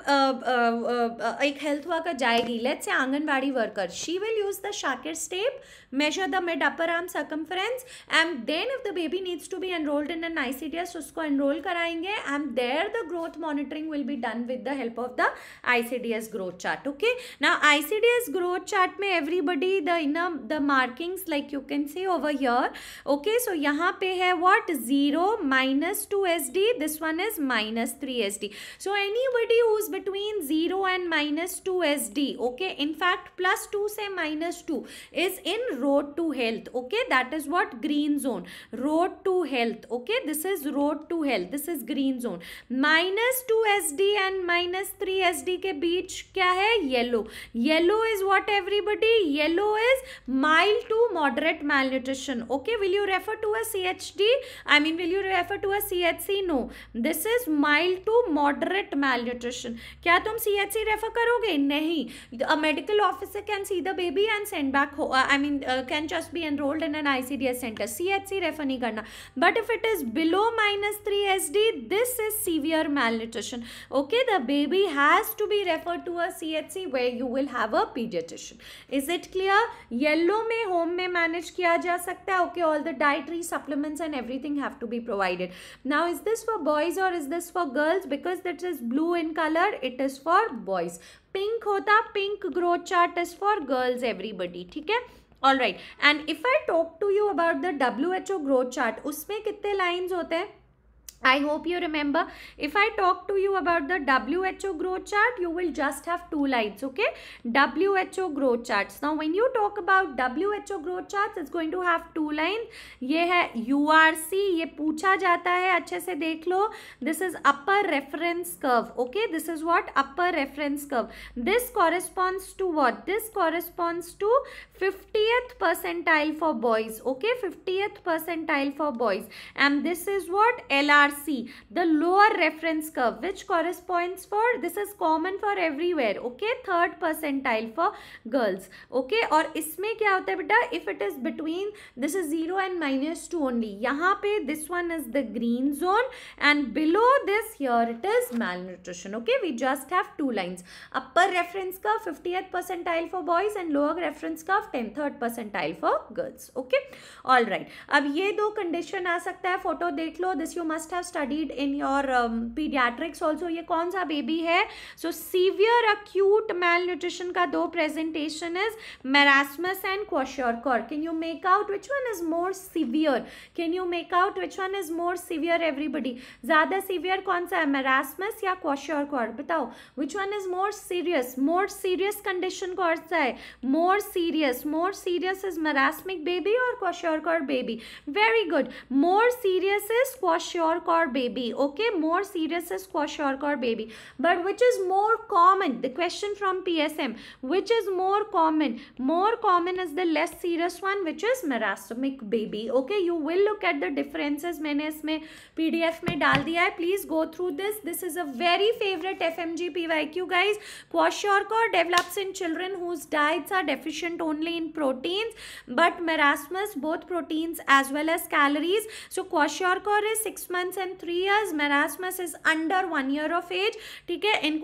S1: एक health worker जाएगी let's a anganwadi worker she will use the Shakir step measure the mid upper arm सकम friends and then if the baby needs to be enrolled in an I C D S उसको enrol कराएंगे and there the growth monitoring will be done with the help of the ICDS growth chart. Okay. Now ICDS growth chart may everybody the inner the markings like you can see over here. Okay. So यहाँ पे है what zero minus two SD. This one is minus three SD. So anybody who's between zero and minus two SD. Okay. In fact plus say minus two is in road to health. Okay. That is what green zone. Road to health. Okay. This is road to health. This is green zone. My minus two S D and minus three S D के बीच क्या है yellow yellow is what everybody yellow is mild to moderate malnutrition okay will you refer to a C H D I mean will you refer to a C H C no this is mild to moderate malnutrition क्या तुम C H C refer करोगे नहीं a medical officer can see the baby and send back I mean can just be enrolled in an I C D S centre C H C refer नहीं करना but if it is below minus three S D this is severe severe malnutrition okay the baby has to be referred to a chc where you will have a pediatrician is it clear yellow mein home mein manage kiya ja sakta hai okay all the dietary supplements and everything have to be provided now is this for boys or is this for girls because that is blue in color it is for boys pink hota pink growth chart is for girls everybody theek hai all right and if i talk to you about the who growth chart usme kitne lines hote hain I hope you remember if I talk to you about the WHO growth chart you will just have two lines okay WHO growth charts now when you talk about WHO growth charts it's going to have two lines ये है URC ये पूछा जाता है अच्छे से देख लो this is upper reference curve okay this is what upper reference curve this corresponds to what this corresponds to 50th percentile for boys okay 50th percentile for boys and this is what LRC RC, the lower reference curve which corresponds for, this is common for everywhere, okay, third percentile for girls, okay, or इसमें क्या होता है if it is between, this is 0 and minus 2 only, यहाँ this one is the green zone and below this here it is malnutrition, okay, we just have two lines, upper reference curve 50th percentile for boys and lower reference curve 10th percentile for girls, okay, all right, अब ये दो condition आ सकता है photo देख लो this you have studied in your um, pediatrics also ये कौन सा baby है so severe acute malnutrition का दो presentation is marasmus and kwashiorkor can you make out which one is more severe can you make out which one is more severe everybody ज़्यादा severe कौन सा है marasmus या kwashiorkor बताओ which one is more serious more serious condition कौन सा है more serious more serious is marasmic baby or kwashiorkor baby very good more serious is kwashiorkor or baby okay more serious is kwashiorkor or baby but which is more common the question from psm which is more common more common is the less serious one which is merastomic baby okay you will look at the differences मैंने इसमें pdf में डाल please go through this this is a very favorite fmg pyq guys kwashiorkor develops in children whose diets are deficient only in proteins but marasmus both proteins as well as calories so kwashiorkor is 6 months months and three years marasmus is under one year of age ठीक है in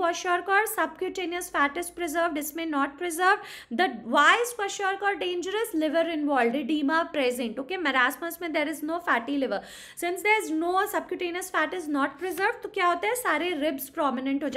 S1: subcutaneous fat is preserved may not preserve. the why is kwashiorkor dangerous liver involved edema present okay? marasmus में there is no fatty liver since there is no subcutaneous fat is not preserved तो क्या होता है ribs prominent हो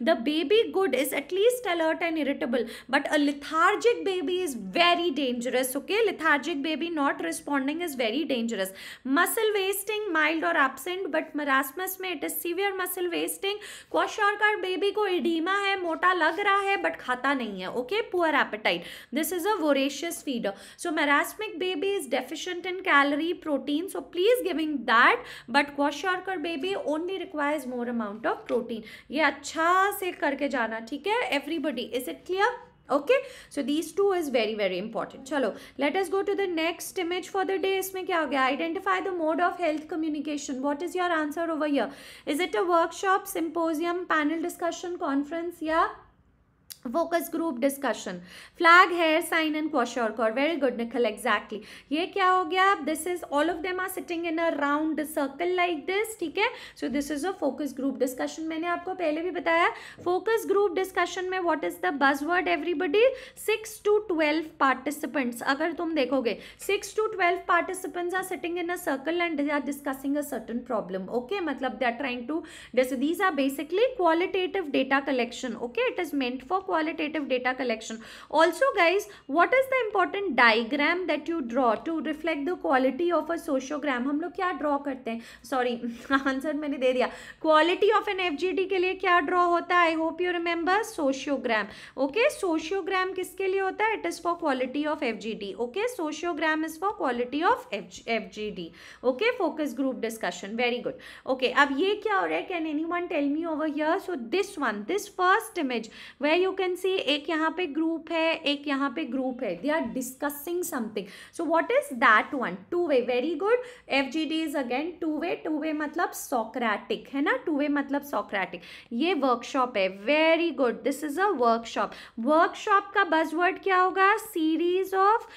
S1: the baby good is at least alert and irritable but a lethargic baby is very dangerous okay? lethargic baby not responding is very dangerous muscle wasting mild or absent absent but marasmus में it is severe muscle wasting kwashiorkor का baby को oedema है मोटा लग रहा है but खाता नहीं है okay poor appetite this is a voracious feeder so marasmic baby is deficient in calorie protein so please giving that but kwashiorkor का baby only requires more amount of protein ये अच्छा से करके जाना ठीक है everybody is it clear okay so these two is very very important chalo let us go to the next image for the day isme kya gaya? identify the mode of health communication what is your answer over here is it a workshop symposium panel discussion conference yeah focus group discussion flag hair sign and kwashiorkor very good Nikhil exactly ये क्या हो गया this is all of them are sitting in a round circle like this ठीक है so this is a focus group discussion मैंने आपको पहले भी बताया फोकस ग्रुप डिस्कशन में what is the buzz word everybody six to twelve participants अगर तुम देखोगे six to twelve participants are sitting in a circle and they are discussing a certain problem okay मतलब they are trying to this these are basically qualitative data collection okay it is meant for qualitative data collection also guys what is the important diagram that you draw to reflect the quality of a sociogram हम लोग क्या draw करते हैं sorry answer *laughs* मैंने दे दिया quality of N F के लिए क्या ड्रॉ होता है I hope you remember sociogram okay sociogram किसके लिए होता है it is for quality of F okay sociogram is for quality of F okay focus group discussion very good okay अब ये क्या हो रहा है can anyone tell me over here so this one this first image way you can can see एक यहाँ पे group है एक यहाँ पे ग्रुप है they are discussing something so what is that one two way very good F G D is again two way two way मतलब Socratic है ना टू वे मतलब सोक्रेटिक ये वर्कशॉप है very good this is a workshop workshop का buzz word क्या होगा series of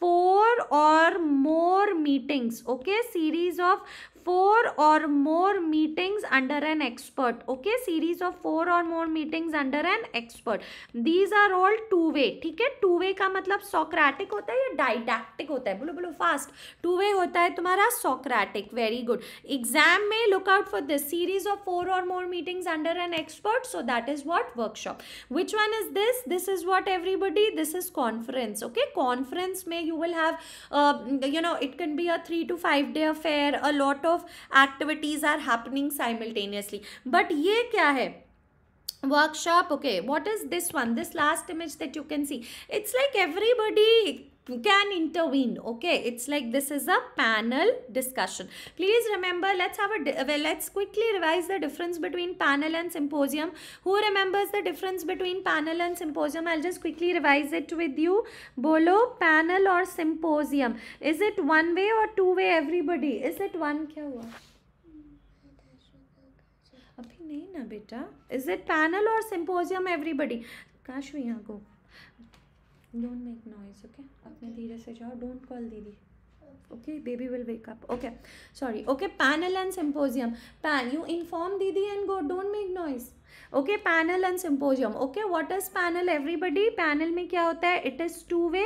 S1: four or more meetings okay series of four or more meetings under an expert okay series of four or more meetings under an expert these are all two way ठीक है two way का मतलब socratic होता है या didactic होता है बोलो बोलो fast two way होता है तुम्हारा socratic very good exam में look out for this series of four or more meetings under an expert so that is what workshop which one is this this is what everybody this is conference okay conference में you will have uh, you know it can be a three to five day affair a lot of of activities are happening simultaneously but ye kya hai workshop okay what is this one this last image that you can see it's like everybody can intervene okay it's like this is a panel discussion please remember let's have a well, let's quickly revise the difference between panel and symposium who remembers the difference between panel and symposium i'll just quickly revise it with you bolo panel or symposium is it one way or two way everybody is it one kya hua अभी नहीं ना बेटा Is it panel or symposium? Everybody. काश को don't make noise okay अपने धीरे से जाओ don't call didi okay baby will wake up okay sorry okay panel and symposium pan you inform didi and go don't make noise okay panel and symposium okay what is panel everybody panel में क्या होता है it is two way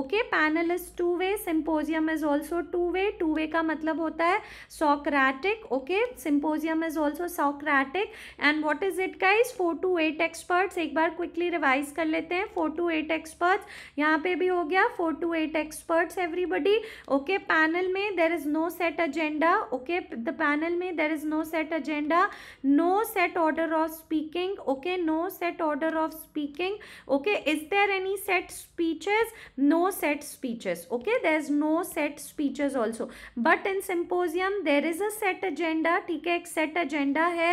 S1: okay panel is two way symposium is also two way two way का मतलब होता है Socratic okay symposium is also Socratic and what is it is four to eight experts एक बार quickly revise कर लेते हैं four to eight experts यहाँ पे भी हो गया four to eight experts everybody okay panel में there is no set agenda okay the panel में there is no set agenda no set order of speak speaking okay no set order of speaking okay is there any set speeches no set speeches okay there's no set speeches also but in symposium there is a set agenda ठीक set agenda है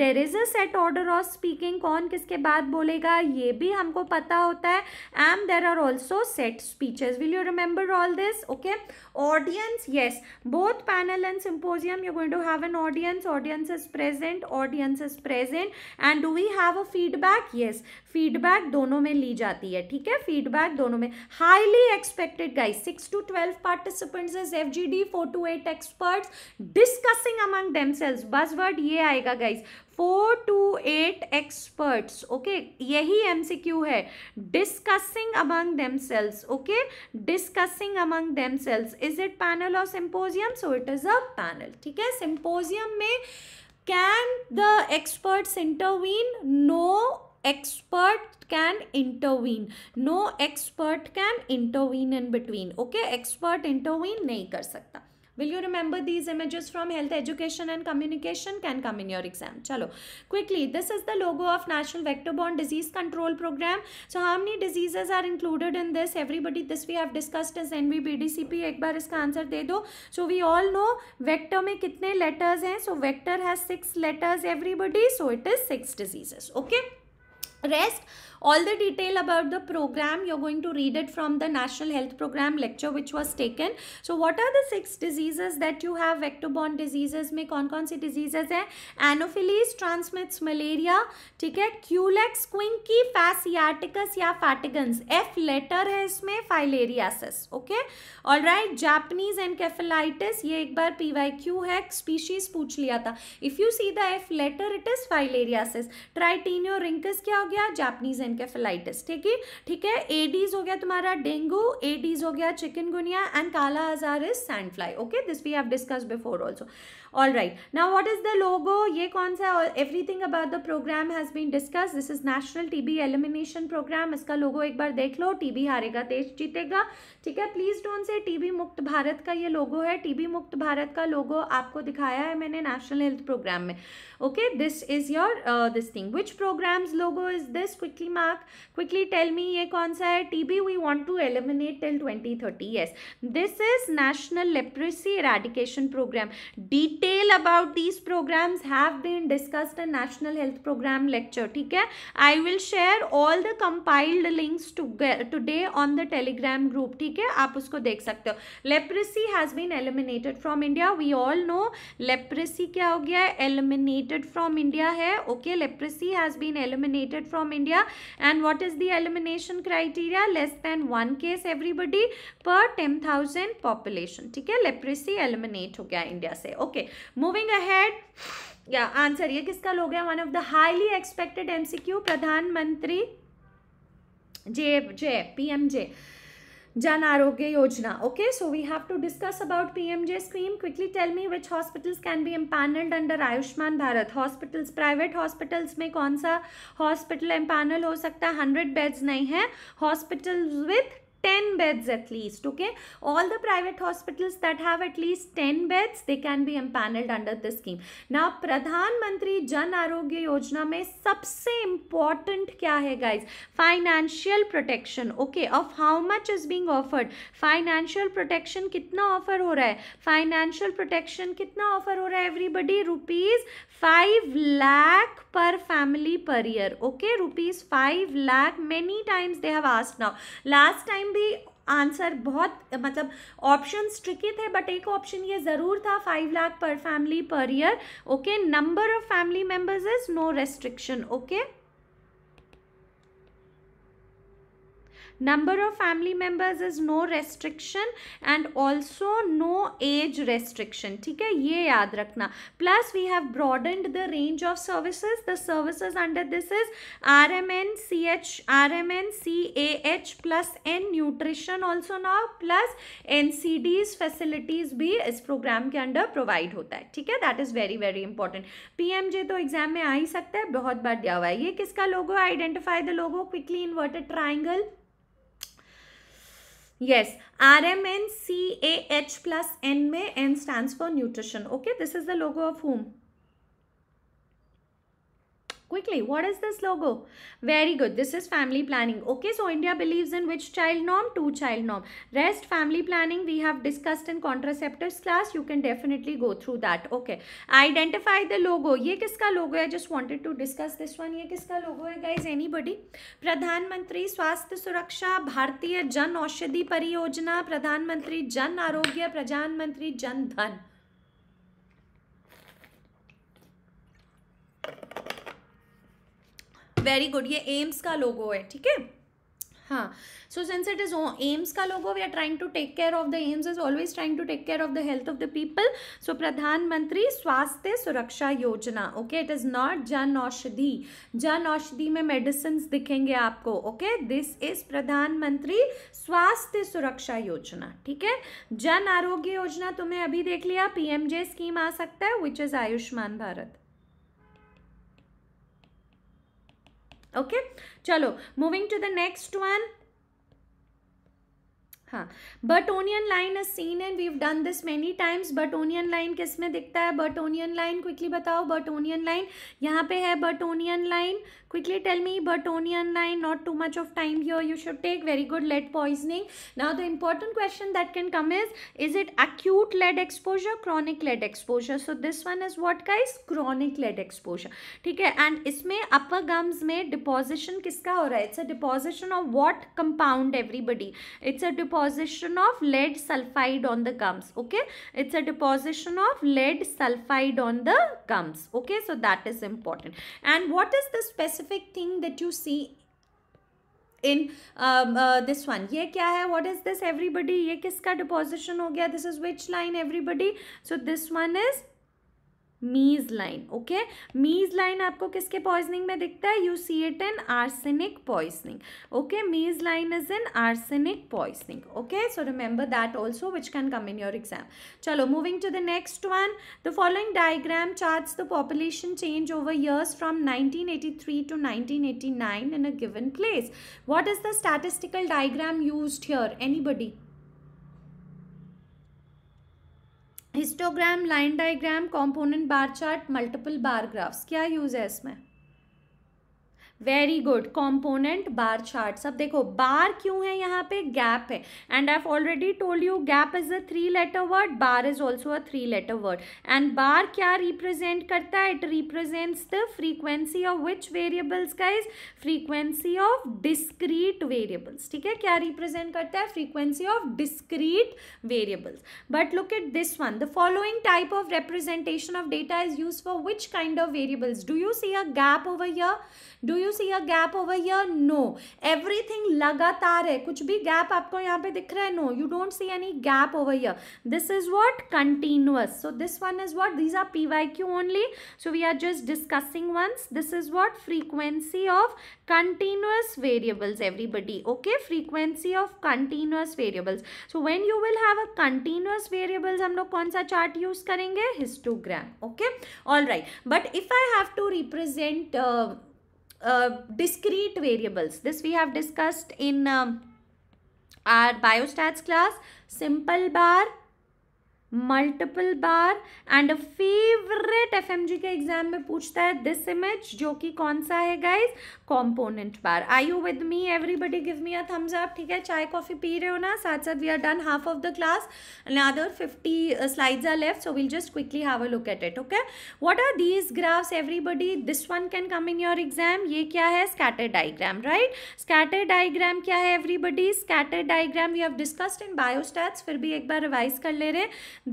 S1: there is a set order of speaking कौन किसके बाद बोलेगा ये भी हमको पता होता है and there are also set speeches will you remember all this okay audience yes both panel and symposium you're going to have an audience audience is present audience is present and do we have a feedback yes feedback दोनों में ली जाती है ठीक है feedback दोनों में highly expected guys six to twelve participants is F G D four to eight experts discussing among themselves buzz word ये आएगा guys four to eight experts okay यही एम सी क्यू है discussing among selves okay discussing among selves is it panel or symposium so it is a panel ठीक है symposium में Can the experts intervene? No expert can intervene. No expert can intervene in between. Okay, expert intervene नहीं कर सकता will you remember these images from health education and communication can come in your exam chalo quickly this is the logo of national vector borne disease control program so how many diseases are included in this everybody this we have discussed as nvbdcp ek baar iska answer de do so we all know vector mein kitne letters hain so vector has six letters everybody so it is six diseases okay rest All the detail about the program, you're going to read it from the National Health Program lecture which was taken. So what are the six diseases that you have vector-borne diseases mein कौन कौन si diseases हैं? Anopheles transmits malaria, theek hai Culex, quinqui fasciaticus ya fatigans. F letter hai isme filariasis, okay? All right, Japanese encephalitis ye ek bar PYQ hai species pooch liya tha If you see the F letter, it is filariasis. Tritinio rhynchus क्या हो गया? Japanese encephalitis ठीक है ठीक है Aedes हो गया तुम्हारा डेंगू एडीज हो गया chikungunya and kala azar is sand fly okay this we have discuss before also all right now what is the logo ये कौन सा है everything about the programme has been discuss this is national TB elimination programme इसका logo एक बार देख लो TB हारेगा देश जीतेगा ठीक है प्लीज डोंट से टीबी मुक्त भारत का ये लोगो है टीबी मुक्त भारत का लोगो आपको दिखाया है मैंने नेशनल हेल्थ प्रोग्राम में okay this is your this thing which programme's logo is this quickly mark quickly tell me ye kaun sa hai tb we want to eliminate till 2030 yes this is national leprosy eradication program detail about these programs have been discussed in national health program lecture theek hai i will share all the compiled links to today on the telegram group theek hai aap usko dekh sakte ho leprosy has been eliminated from india we all know leprosy क्या हो गया है eliminated from India है okay leprosy has been eliminated from India and what is the criteria less less one case everybody per ten thousand population ठीक है leprosy eliminate हो गया India से ओके मूविंग अहेड या आंसर ये किसका logo है one of the highly expected MCQ Pradhan Mantri J J PMJ J Jan Arogya Yojana okay so we have to discuss about P PMJ scheme quickly tell me which hospitals can be empanelled under Ayushman Bharat hospitals private hospitals में कौन सा hospital empanel हो सकता है hundred beds नहीं है hospitals with 10 beds at least okay all the private hospitals that have at least 10 beds they can be empaneled under this scheme now pradhan mantri jan arogya yojana mein sabse important kya hai guys financial protection okay of how much is being offered financial protection kitna offer ho raha hai financial protection kitna offer ho raha hai everybody rupees five lakh per family per year okay rupees five lakh many times they have asked now last time भी answer बहुत मतलब option tricky थे but एक option ये ज़रूर था five lakh per family per year okay number of family members is no restriction okay number of family members is no restriction and also no age restriction ठीक है ये याद रखना plus we have broadened the range of services the services under this is RMN CH RMN CAH plus N nutrition also now plus NCDs facilities भी इस programme के under provide होता है ठीक है that is very very important PMJ तो exam में आ ही सकता है बहुत बार दिया हुआ है ये किसका logo identify the logo quickly inverted triangle Yes, RMNCAH plus N stands for nutrition. Okay, this is the logo of whom? Quickly, what is this logo? Very good. This is family planning. Okay, so India believes in which child norm? Two child norm. Rest family planning we have discussed in contraceptives class. You can definitely go through that. Okay. Identify the logo. ये किसका logo है? I just wanted to discuss this one. ये किसका logo है guys? Anybody? प्रधानमंत्री स्वास्थ्य सुरक्षा भारतीय जन औषधि परियोजना प्रधानमंत्री जन आरोग्य Pradhan Mantri jan dhan very good ये एम्स का लोगो है ठीक है हाँ so since it is AIIMS का logo we are trying to take care of the AIIMS is always trying to take care of the health of the people so Pradhan Mantri Swasthya सुरक्षा योजना okay it is not जन औषधि जन औषधि में मेडिसिन दिखेंगे आपको ओके दिस इज प्रधानमंत्री स्वास्थ्य सुरक्षा योजना ठीक है जन आरोग्य योजना तुमने अभी देख लिया पीएमजे स्कीम आ सकता है which is Ayushman Bharat okay चलो moving to the next one हाँ Burtonian line as seen and we done this many times Burtonian line किस में दिखता है बटोनियन लाइन क्विकली बताओ बटोनियन लाइन यहाँ पे है Burtonian line Quickly tell me, but only on 9, not too much of time here. You should take very good lead poisoning. Now, the important question that can come is, is it acute lead exposure, chronic lead exposure? So, this one is what guys? Chronic lead exposure. Okay, and इसमें upper gums में deposition किसका हो It's a deposition of what compound everybody? It's a deposition of lead sulfide on the gums. Okay, it's a deposition of lead sulfide on the gums. Okay, so that is important. And what is the specific specific thing that you see in um, uh, this one. Ye What is this everybody? Ye kiska deposition This is which line everybody? So this one is Mees line okay Mees line आपको किसके poisoning में दिखता है you see it in arsenic poisoning okay Mees line is in arsenic poisoning okay so remember that also which can come in your exam चलो moving to the next one the following diagram charts the population change over nineteen eighty to nineteen eighty nine in a given place what is the statistical diagram used here any buddy histogram line diagram component bar chart multiple bar graphs क्या use है इसमें very good component bar chart सब देखो bar क्यों है यहाँ पे gap है and I already told you gap is a three letter word bar is also a three letter word and bar क्या रिप्रेजेंट करता है it represents the frequency of which variables का is frequency of discrete variables ठीक है क्या represent करता है frequency of discrete variables but look at this one the following type of representation of data is used for which kind of variables do you see a gap over there do you see a gap over here? No. Everything लगातार है कुछ भी gap आपको यहाँ पे दिख रहा है No. You don't see any gap over here. This is what? Continuous. So this one is what? These are PYQ only. So we are just discussing once. This is what? Frequency of continuous variables everybody. Okay. Frequency of continuous variables. So when you will have a continuous variables हम लोग कौन सा chart use करेंगे histogram okay all right but if I have to represent uh, discrete variables. This we have discussed in um, our biostats class. Simple bar, multiple bar and favourite F M G के exam में पूछता है this image जो कि कौन सा है guys component bar I you with me everybody give me a thumbs up ठीक है चाय कॉफ़ी पी रहे हो ना साथ साथ we are done half of the class other fifty slides are left so will just quickly have a look at it okay what are these graphs everybody this one can come in your exam ये क्या है scatter diagram right scatter diagram क्या है everybody scatter diagram we have discussed in biostats फिर भी एक बार revise कर ले रहे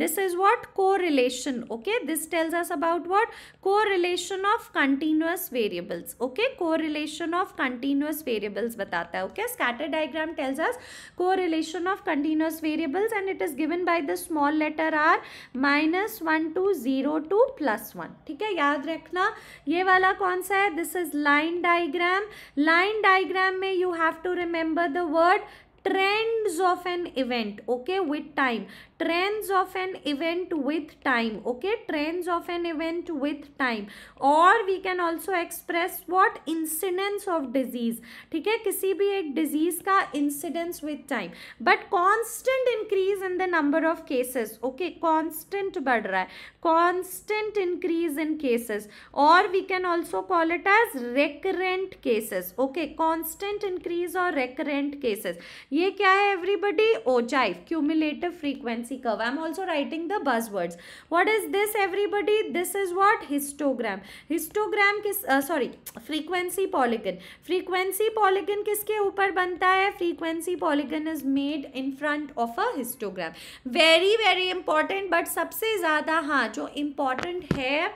S1: this is what correlation okay this tells us about what correlation of continuous variables okay correlation correlation of continuous variables बताता है okay scatter diagram tells us correlation of continuous variables and it is given by the small letter R minus one to zero to plus one ठीक है याद रखना ये वाला कौन सा है this is line diagram line diagram में you have to remember the word trends of an event okay with time trends of an event with time okay trends of an event with time or we can also express what incidence of disease ठीक है किसी भी एक disease का incidence with time but constant increase in the number of cases okay constant बढ़ रहा है constant increase in cases or we can also call it as recurrent cases okay constant increase or recurrent cases ये क्या है everybody ojive cumulative frequency frequency curve. I also writing the buzzwords. What is this everybody? This is what? Histogram. Histogram किस sorry frequency polygon frequency polygon किसके ऊपर बनता है frequency polygon is made in front of a histogram very very important but सबसे ज़्यादा हाँ जो important है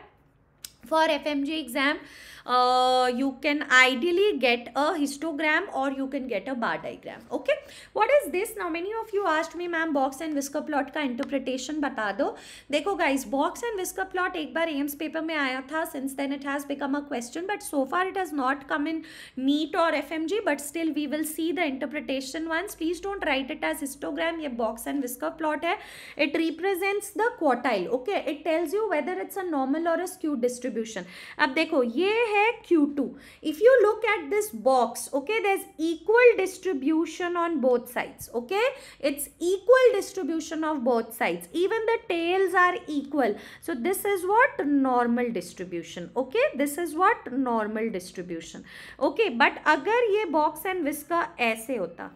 S1: for F M G exam uh, you can ideally get a histogram or you can get a bar diagram okay what is this now many of you asked me ma'am box and whisker plot का interpretation बता दो देखो guys box and whisker plot एक बार AIIMS paper में आया था since then it has become a question but so far it has not come in NEET or F M G but still we will see the interpretation once please don't write it as histogram ये box and whisker plot है it represents the quartile okay it tells you whether it's a normal or a skew distribution अब देखो ये है Q Q2. If you look at this box, okay, there's equal distribution on both sides, okay? It's equal distribution of both sides. Even the tails are equal. So this is what normal distribution, okay? This is what normal distribution, okay? But agar ye box and whisker ऐसे होता,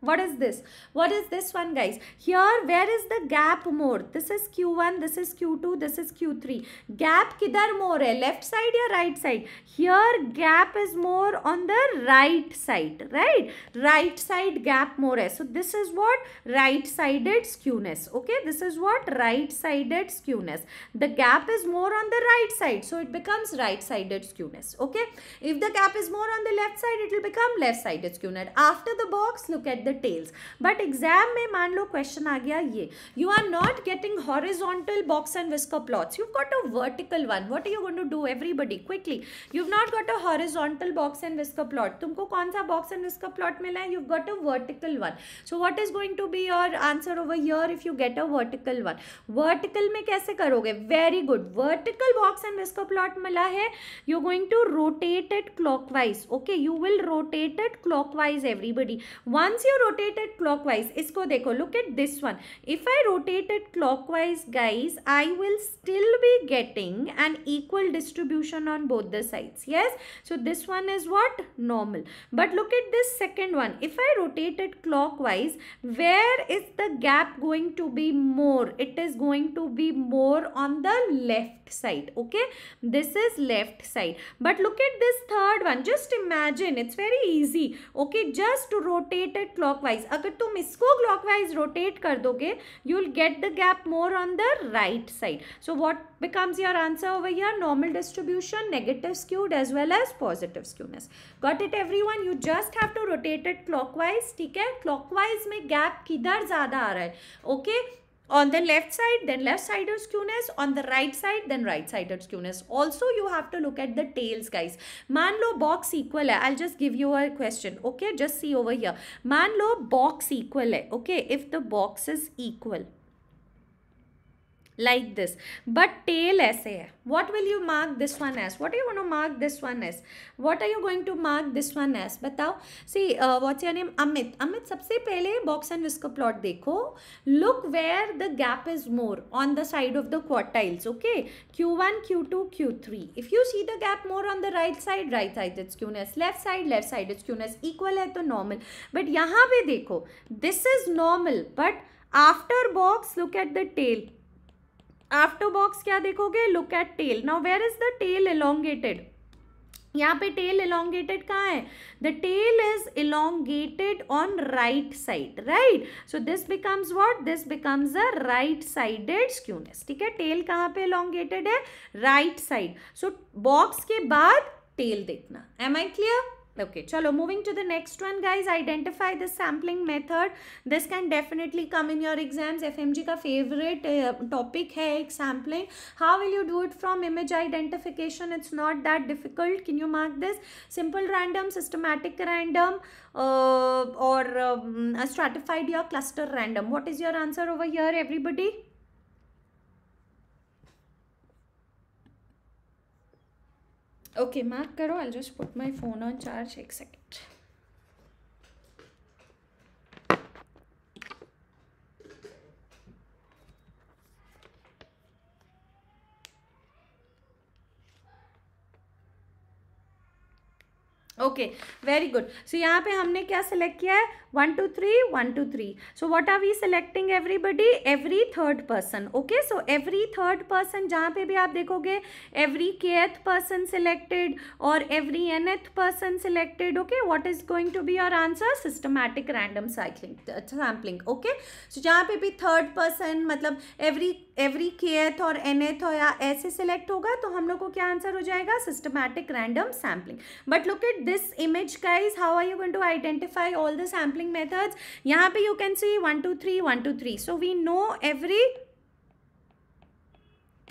S1: what is this what is this one guys here where is the gap more this is q1 this is q2 this is q3 gap kidhar more hai left side ya right side here gap is more on the right side right right side gap more hai so this is what right sided skewness okay this is what right sided skewness the gap is more on the right side so it becomes right sided skewness okay if the gap is more on the left side it will become left sided skewness after the box look at the tails but exam में मान लो question आ गया ये you are not getting horizontal box and whisker plots you got a vertical one what you going to do everybody quickly you not got a horizontal box and whisker plot तुमको कौन सा box and whisker plot मिला है you got a vertical one so what is going to be your answer over there if you get a vertical one vertical में कैसे करोगे very good vertical box and whisker plot मिला है you going to rotate it clockwise okay you will rotate it clockwise everybody once you rotated clockwise isko dekho look at this one if i rotate it clockwise guys i will still be getting an equal distribution on both the sides yes so this one is what normal but look at this second one if i rotate it clockwise where is the gap going to be more it is going to be more on the left side okay this is left side but look at this third one just imagine it's very easy okay just to rotate it clockwise clockwise अगर तुम इसको clockwise rotate कर दोगे you will get the gap more on the right side so what becomes your answer over here normal distribution negative skewed as well as positive skewness got it every one you just have to rotate it clockwise ठीक है clockwise में gap किधर ज्यादा आ रहा है okay okay? on the left side then left sided skewness on the right side then right sided skewness also you have to look at the tails guys मान box equal i I'll just give you a question okay just see over here मान box equal okay if the box is equal like this but tail ऐसे है what will you mark this one as what do you want to mark this one as what are you going to mark this one as बताओ see uh, what's your name Amit Amit सबसे पहले box and whisker plot देखो look where the gap is more on the side of the quartiles okay Q1 Q2 Q3 if you see the gap more on the right side right side it's skewness left side left side it's skewness equal है तो normal but यहाँ पे देखो this is normal but after box look at the tail after box क्या देखोगे look at tail now where is the tail elongated यहाँ पे tail elongated कहाँ है the tail is elongated on right side right so this becomes what this becomes a right sided skewness ठीक है tell कहाँ पे elongated है right side सो box के बाद टेल देखना am I clear okay chalo moving to the next one guys identify the sampling method this can definitely come in your exams fmg ka favorite uh, topic hai sampling how will you do it from image identification it's not that difficult can you mark this simple random systematic random uh, or um, stratified or cluster random what is your answer over here everybody okay mark karo i'll just put my phone on charge एक second okay very good so यहाँ पे हमने क्या select किया है one two three one two three so what are we selecting everybody every third person okay so every third person जहाँ पे भी आप देखोगे एवरी केथ पर्सन सिलेक्टेड और every nth person selected okay what is going to be your answer systematic random cycling sampling okay so जहाँ पे भी third person मतलब एवरी एवरी के एथ और एन एनएथ या ऐसे सिलेक्ट होगा तो हम लोग को क्या आंसर हो जाएगा systematic random sampling but look at this image guys how are you going to identify all the sampling methods यहाँ पे you can see one two three one two three so we know every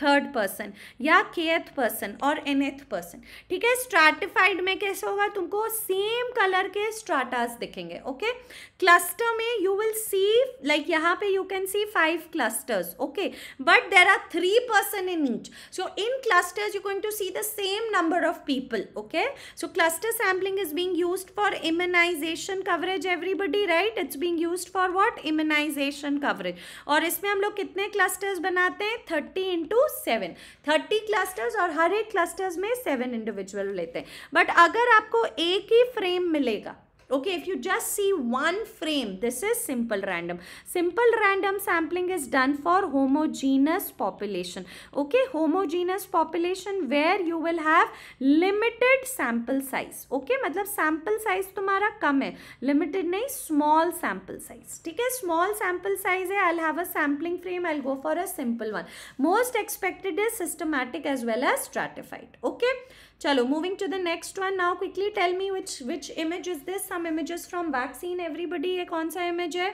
S1: third person या के एथ person और N एथ person ठीक है stratified में कैसे होगा तुमको सेम कलर के स्ट्राटास दिखेंगे ओके क्लस्टर में यू विल सी लाइक यहाँ पे you can see five clusters okay but there are three person in each so in clusters you going to see the same number of people okay so cluster sampling is being use for immunisation coverage everybody right it's being use for what immunisation coverage और इसमें हम लोग कितने clusters बनाते हैं thirty into seven thirty clusters और हर एक क्लस्टर्स में सेवन इंडिविजुअल लेते हैं बट अगर आपको एक ही फ्रेम मिलेगा okay if you just see one frame this is simple random simple random sampling is done for homogeneous population okay homogeneous population where you will have limited sample size okay मतलब sample size तुम्हारा कम है limited नहीं small sample size ठीक है small sample size है I'll have a sampling frame I'll go for a simple one most expected is systematic as well as stratified okay चलो moving to the next one now quickly tell me which which image is this some images from vaccine everybody ये कौन सा image है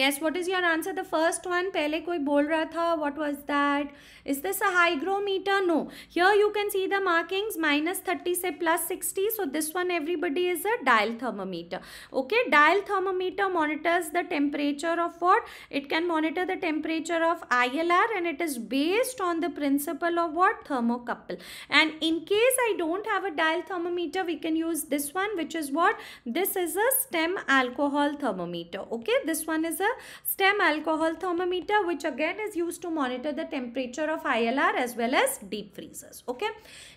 S1: yes what is your answer the first one pehle koi bol raha tha what was that is this a hygrometer no here you can see the markings minus 30 se plus 60 so this one everybody is a dial thermometer okay dial thermometer monitors the temperature of what it can monitor the temperature of ILR and it is based on the principle of what thermocouple and in case I don't have a dial thermometer we can use this one which is what this is a stem alcohol thermometer okay this one is a stem alcohol thermometer which again is used to monitor the temperature of ILR as well as deep freezers. Okay.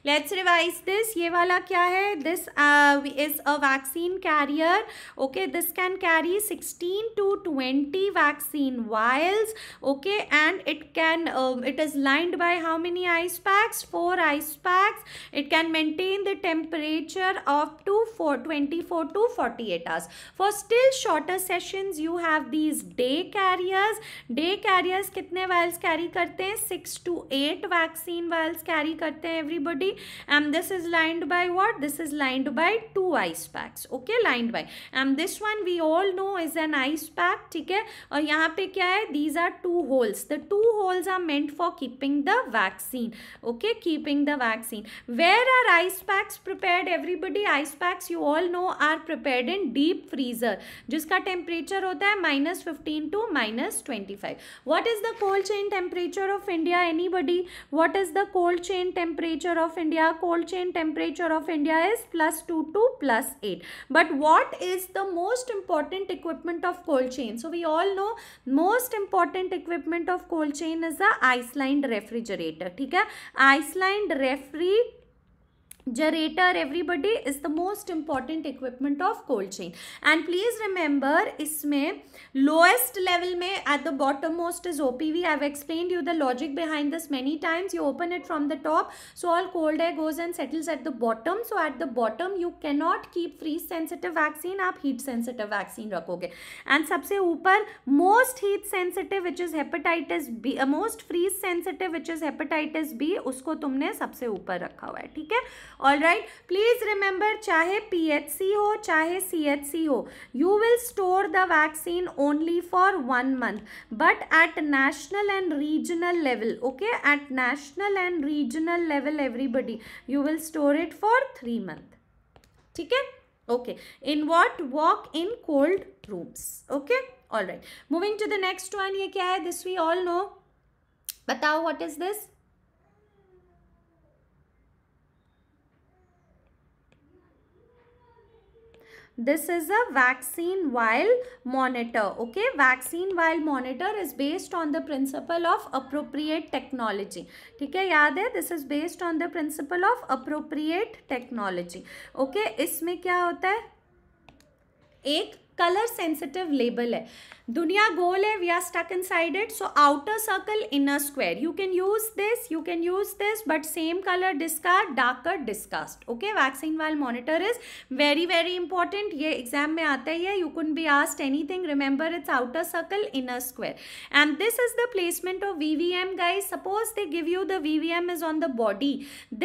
S1: Let's revise this. Ye wala kya hai? This uh, is a vaccine carrier. Okay. This can carry 16 to 20 vaccine vials. Okay. And it can, um, it is lined by how many ice packs? 4 ice packs. It can maintain the temperature of to 24 to 48 hours. For still shorter sessions, you have these day carriers day carriers कितने vials carry करते हैं six to eight vaccine vials carry करते हैं everybody and this is lined by what this is lined by two ice packs okay lined by and this one we all know is an ice pack ठीक है और यहाँ पे क्या है these are two holes the two holes are meant for keeping the vaccine okay keeping the vaccine where are ice packs prepare everybody ice packs you all know are prepare in deep freezer जिसका temperature होता है minus minus 15 to minus 25. What is the cold chain temperature of India? Anybody? What is the cold chain temperature of India? Cold chain temperature of India is plus 2 to plus 8. But what is the most important equipment of cold chain? So we all know most important equipment of cold chain is the ice-lined refrigerator. Okay, ice-lined refrigerator generator everybody is the most important equipment of cold chain and please remember इसमें lowest level में at the bottom most is OPV I explain you the logic behind this many times you open it from the top so all cold air goes and settles at the bottom so at the bottom you cannot keep freeze sensitive vaccine आप heat sensitive vaccine रखोगे and सबसे ऊपर most heat sensitive which is hepatitis B most freeze sensitive which is hepatitis B उसको तुमने सबसे ऊपर रखा हुआ है ठीक है ऑल राइट प्लीज रिमेंबर चाहे पी एच सी हो चाहे सी एच सी हो you will store the vaccine only for one month but at national and regional level okay at national and regional level everybody you will store it for three month ठीक है okay in what walk in cold rooms okay all right moving to the next one ये क्या है this we all know बताओ what is this this is a vaccine vial monitor okay vaccine vial monitor is based on the principle of appropriate technology theek hai yaad hai this is based on the principle of appropriate technology okay isme kya hota hai ek color sensitive label hai Dunya goal hai, we are stuck inside it. So outer circle, inner square. You can use this, you can use this, but same color discard, darker discussed. Okay, vaccine while monitor is very, very important. Ye exam mein aata hai. You couldn't be asked anything. Remember, it's outer circle, inner square. And this is the placement of VVM, guys. Suppose they give you the VVM is on the body.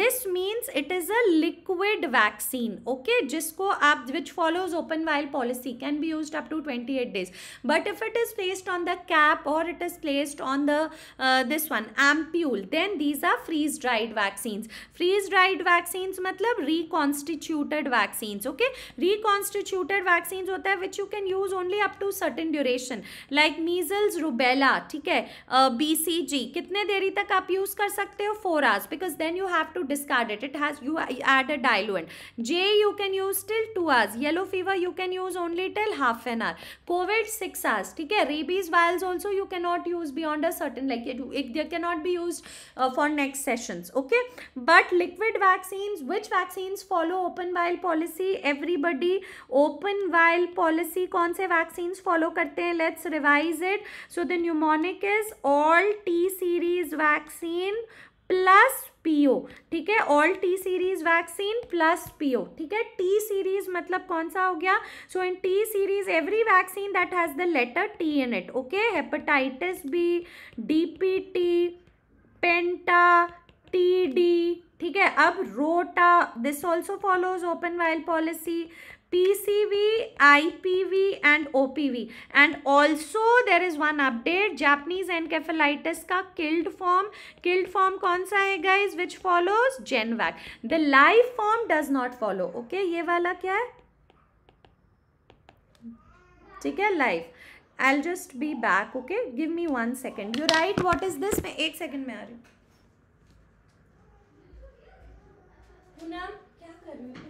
S1: This means it is a liquid vaccine. Okay, jisko आप which follows open vial policy can be used up to 28 days. But if if it is placed on the cap or it is placed on the uh, this one ampule then these are freeze dried vaccines freeze dried vaccines matlab reconstituted vaccines okay reconstituted vaccines hota hai which you can use only up to certain duration like measles rubella theek hai uh, bcg kitne deri tak aap use kar sakte ho 4 hours because then you have to discard it it has you add a diluent j you can use till 2 hours yellow fever you can use only till half an hour covid 6 hours मास ठीक है rabies vials also you can not use beyond a certain like it there can not be use for next session okay but liquid vaccine which vaccine follow open vial policy everybody open vial policy कौन से vaccines follow करते हैं let's revise it so the mnemonic is all T series vaccine plus P ठीक है all T series vaccine plus P ठीक है T series मतलब कौन सा हो गया so in T series every vaccine that has the letter T in it okay hepatitis B D P T penta T D ठीक है अब rota this also follows open vial policy PCV, IPV and OPV and also there is one update Japanese encephalitis का killed form killed form कौन सा है guys which follows Genvac the live form does not follow okay ये वाला क्या है ठीक है live I'll just be back okay give me one second you write what is this मैं एक second में आ रही हूँ क्या कर रही हूँ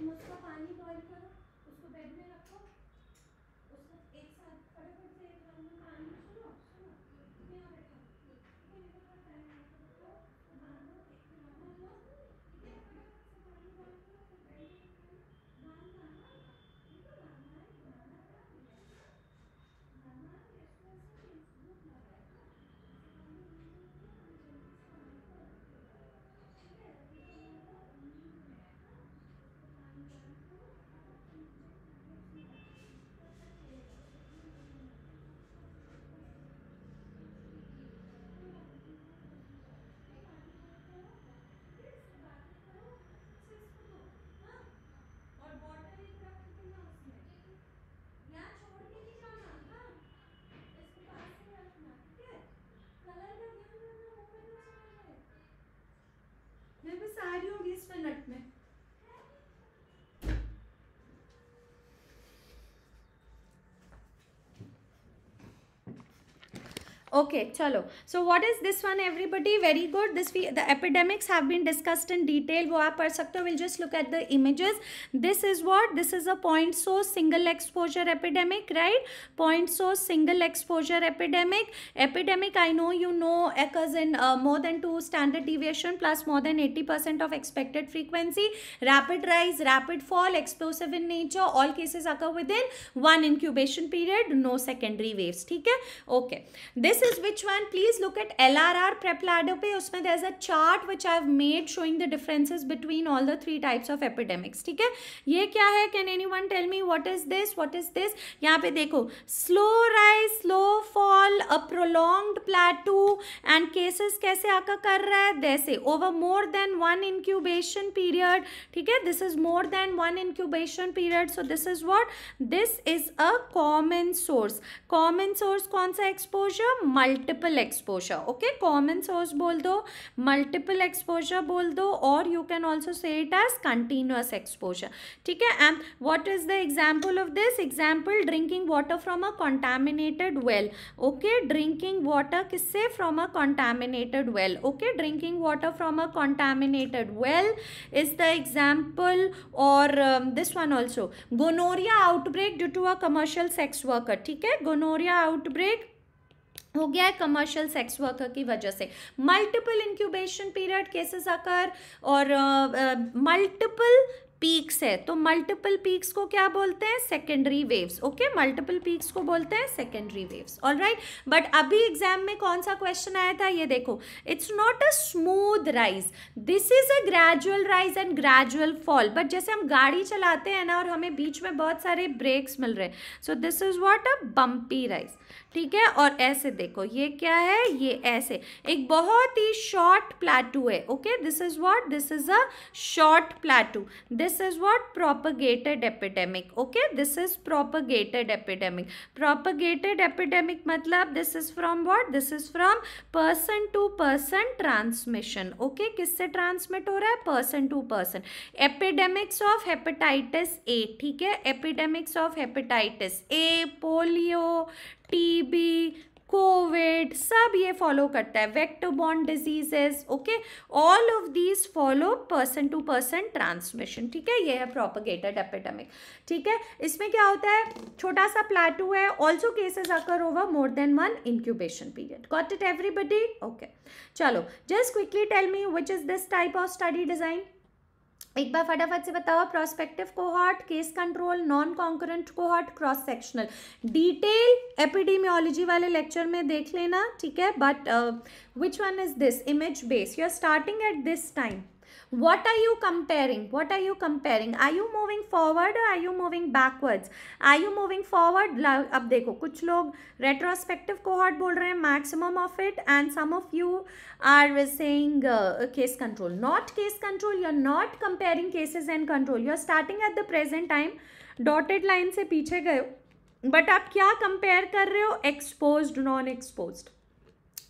S1: Okay, chalo. So what is this one everybody? Very good. This we, The epidemics have been discussed in detail. We'll just look at the images. This is what? This is a point source single exposure epidemic, right? Point source single exposure epidemic. Epidemic, I know you know occurs in uh, more than 2 standard deviation plus more than 80% of expected frequency. Rapid rise, rapid fall, explosive in nature. All cases occur within one incubation period. No secondary waves. Okay. Okay. This is which one, please look at LRR prep ladder पे उसमें there's a chart which i have made showing the differences between all the three types of epidemics. ठीक है ये क्या है Can anyone tell me what is this? What is this? यहाँ पे देखो slow rise, slow fall, a prolonged plateau and cases कैसे आका कर रहा है जैसे over more than one incubation period. ठीक है this is more than one incubation period. So this is what this is a common source. Common source कौन सा exposure? Multiple exposure okay common source बोल दो मल्टीपल एक्सपोजर बोल दो और you can also say it as continuous exposure ठीक है and what is the example of this example drinking water from a contaminated well okay drinking water किससे from a contaminated well okay drinking water from a contaminated well is the example और this one also gonorrhoea outbreak due to a commercial sex worker ठीक है gonorrhoea outbreak हो गया है commercial sex worker की वजह से मल्टीपल इंक्यूबेशन पीरियड केसेस आकर और मल्टीपल uh, पीक्स है तो मल्टीपल पीक्स को क्या बोलते हैं secondary waves okay multiple peaks को बोलते हैं secondary waves all right but अभी एग्जाम में कौन सा क्वेश्चन आया था ये देखो it's not a smooth rise this is a gradual rise and gradual fall but जैसे हम गाड़ी चलाते हैं ना और हमें बीच में बहुत सारे ब्रेक्स मिल रहे हैं so this is what a bumpy rise ठीक है और ऐसे देखो ये क्या है ये ऐसे एक बहुत ही शॉर्ट प्लेटू है okay this is what this is a short plateau this is what propagated epidemic okay this is propagated epidemic propagated epidemic मतलब this is from what this is from person to person transmission okay किससे transmit हो रहा है person to person epidemics of hepatitis A ठीक है epidemics of hepatitis A polio TB covid सब ये follow करता है vector borne diseases okay all of these follow person to person transmission ठीक है ये है प्रोपगेटेड एपिडेमिक ठीक है इसमें क्या होता है छोटा सा प्लाटू है also cases occur over more than one incubation period got it everybody okay चलो just quickly tell me which is this type of study design एक बार फटाफट से बताओ prospective cohort case control non concurrent cohort cross sectional detail epidemiology वाले lecture में देख लेना ठीक है but which one is this image base you are starting at this time What are you comparing? What are you comparing? Are you moving forward or are you moving backwards? Are you moving forward? up, देखो कुछ लोग retrospective cohort बोल रहे maximum of it and some of you are saying uh, case control. Not case control. You're not comparing cases and control. You're starting at the present time. Dotted line से पीछे But up, आप क्या compare कर रहे हो exposed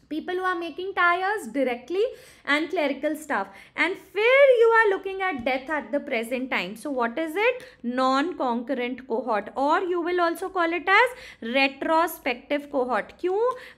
S1: people who are making tires directly and clerical staff and where you are looking at death at the present time so what is it non-concurrent cohort or you will also call it as retrospective cohort q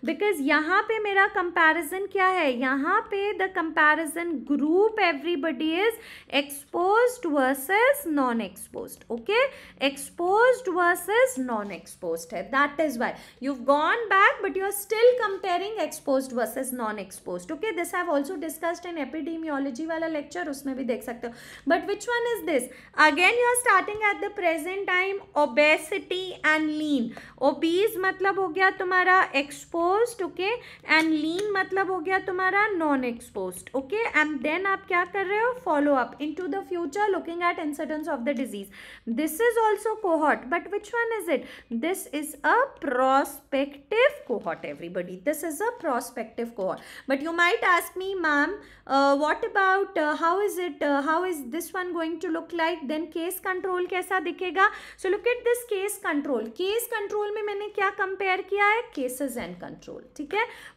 S1: because यहाँ पे comparison क्या है यहाँ the comparison group everybody is exposed versus non-exposed okay exposed versus non-exposed है is why you've gone back but you're still comparing exposed exposed versus non exposed okay this i have also discussed in epidemiology wala lecture usme bhi dekh sakte ho but which one is this again you are starting at the present time obesity and lean obese matlab ho gaya tumhara exposed okay and lean matlab ho gaya tumhara non exposed okay and then aap kya kar rahe ho follow up into the future looking at incidence of the disease this is also cohort but which one is it this is a prospective cohort everybody this is a prospective prospective cohort. But you might ask me, ma'am, uh, what about uh, how is it, uh, how is this one going to look like? Then case control कैसा दिखेगा? So look at this case control. Case control में मैंने क्या compare किया है? Cases and control.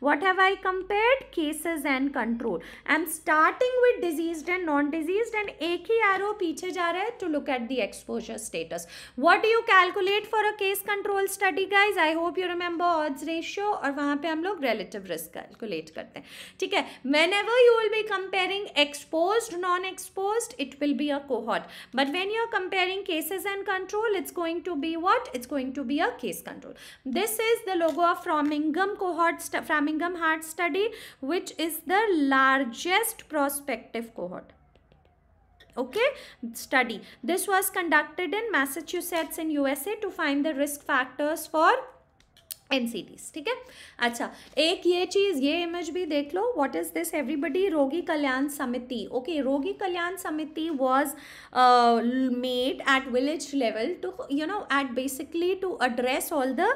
S1: What have I compared? Cases and control. I'm starting with diseased and non-diseased and एक ही arrow पीछे to look at the exposure status. What do you calculate for a case control study guys? I hope you remember odds ratio or वहाँ पे relative risk calculate karte theek hai whenever you will be comparing exposed non exposed it will be a cohort but when you are comparing cases and control it's going to be what it's going to be a case control this is the logo of framingham cohort framingham heart study which is the largest prospective cohort okay study this was conducted in massachusetts in usa to find the risk factors for an ठीक है अच्छा एक ये चीज़ ये image भी देख लो what is this everybody Rogi Kalyan Samiti okay Rogi Kalyan Samiti was made at village level to you know at basically to address all the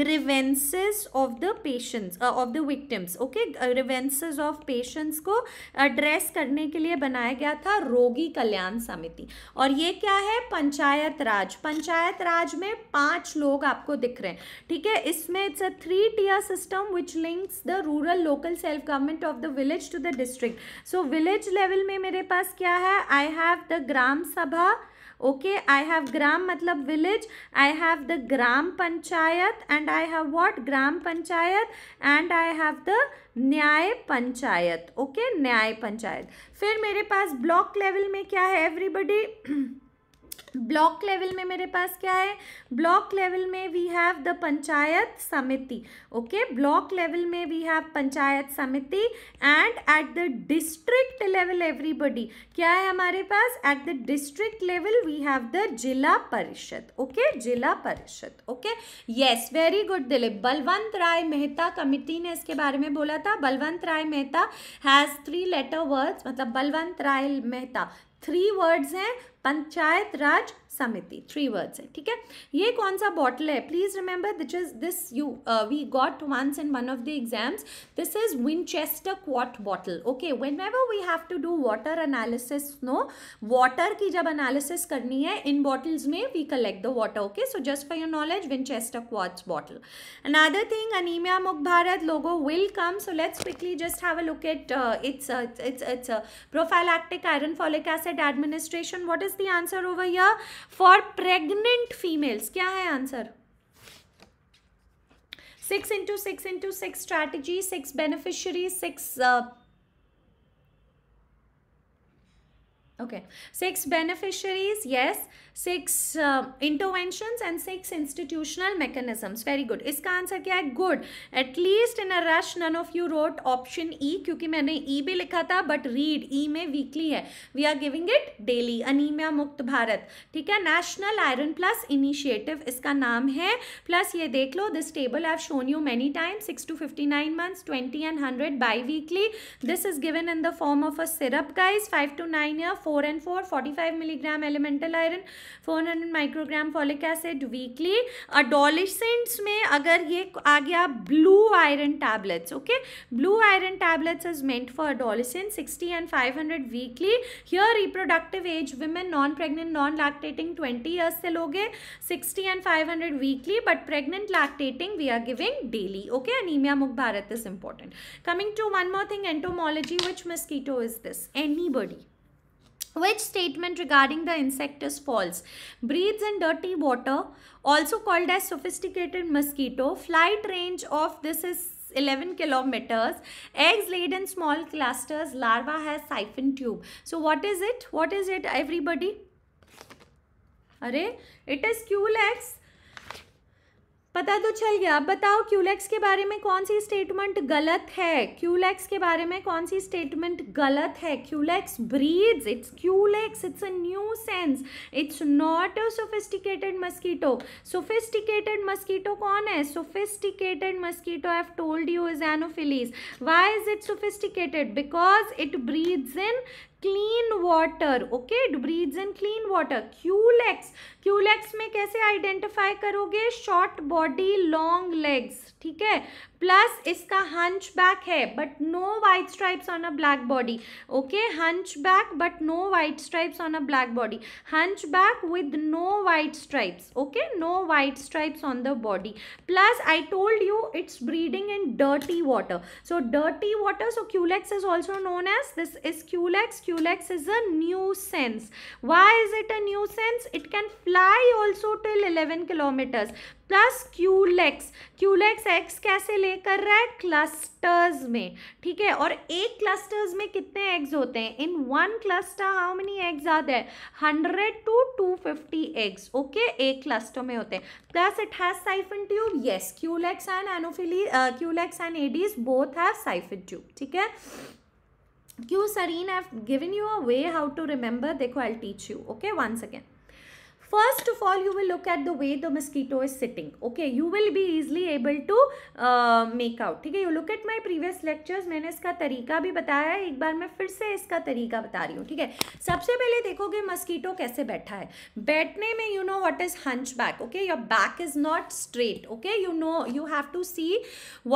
S1: grievances of the patients of the victims okay grievances of patients को address करने के लिए बनाया गया था रोगी कल्याण समिति और ये क्या है पंचायत राज पंचायत राज में पाँच लोग आपको दिख रहे हैं ठीक है इसमें में it's a three tier system which links the rural local self government of the village to the district so village level में मेरे पास क्या है आई हैव द ग्राम सभा ओके आई हैव ग्राम मतलब village I have the Gram Panchayat and I have what Gram Panchayat and I have the Nyaya Panchayat okay न्याय पंचायत फिर मेरे पास ब्लॉक लेवल में क्या है एवरीबडी *clears throat* ब्लॉक लेवल में मेरे पास क्या है ब्लॉक लेवल में we have the Panchayat Samiti okay block level में we have Panchayat Samiti and at the district level everybody क्या है हमारे पास at the district level we have the Zila Parishad okay Zila Parishad okay yes very good Dilip Balwant Rai Mehta committee ने इसके बारे में बोला था Balwant Rai Mehta has three letter words मतलब बलवंत राय मेहता थ्री वर्ड्स हैं पंचायत राज समिति थ्री वर्ड्स है ठीक है ये कौन सा बॉटल है please remember which is this you we got once in one of the exams this is Winchester quart bottle okay whenever we have to do water analysis no water की जब analysis करनी है in bottles में we collect the water okay so just for your knowledge Winchester quarts bottle another thing anaemia Mukt Bharat logo will come so let's quickly just have a look eight it's it's it's prophylactic iron folic acid administration what is the answer over here for pregnant females क्या है answer six into six into six strategy six beneficiary six okay six beneficiaries yes six intervention and six institutional mechanisms very good इसका answer क्या है good at least in a rush none of you wrote option E क्योंकि मैंने ई e भी लिखा था but read ई में weekly है we are giving it daily anaemia Mukt Bharat ठीक है नेशनल आयरन प्लस इनिशिएटिव इसका नाम है प्लस ये देख लो this table I shown you many times six to fifty nine months twenty and hundred by weekly this is given in the form of a syrup guys five to nine या four and four forty five milligram elemental iron 400 microgram folic acid weekly adolescents में अगर ये आ गया blue iron tablets okay blue iron tablets is meant for adolescent 60 and 500 weekly here reproductive age women non pregnant non lactating 20 years से लोगे 60 and 500 weekly but pregnant lactating we are giving daily okay anaemia Mukt Bharat is important coming to one more thing entomology which mosquito is this anybody Which statement regarding the insect is false? Breathes in dirty water, also called as sophisticated mosquito. Flight range of this is 11 kilometers. Eggs laid in small clusters. Larva has siphon tube. So what is it? What is it everybody? Array, it is Culex पता तो चल गया अब बताओ Culex e के बारे में कौन सी स्टेटमेंट गलत है क्यूलेक्स e के बारे में कौन सी स्टेटमेंट गलत है Culex breeds it's Culex it's a nuisance it's not a sophisticated mosquito sophisticated mosquito कौन है sophisticated mosquito I told you is Anopheles why is it sophisticated because it breeds in clean water okay breeds in clean water Culex Culex में कैसे identify करोगे short body long legs ठीक है plus इसका hunchback है but no white stripes on a black body okay hunchback but no white stripes on a black body hunchback with no white stripes okay no white stripes on the body plus I told you it's breeding in dirty water so dirty water so Culex is also known as this is Culex Culex is a nuisance why is it a new sense it can fly also till eleven kilometres plus Culex Culex एक्स कैसे लेकर रहा है clusters में ठीक है और एक क्लस्टर्स में कितने एग्स होते हैं in one cluster how many eggs आते हैं hundred to two fifty eggs okay एक क्लस्टर में होते हैं plus it has siphon tube yes Culex and Anopheles Culex and Aedes both have siphon tube ठीक है क्यू सरीन have given you a way how to remember देखो I teach you okay one second First of all, you will look at the way the mosquito is sitting. Okay, you will be easily able to uh, make out. ठीक है you look at my previous lectures मैंने इसका तरीका भी बताया है एक बार मैं फिर से इसका तरीका बता रही हूँ ठीक है सबसे पहले देखोगे मस्कीटो कैसे बैठा है बैठने में you know what is hunchback okay your back is not straight okay you know you have to see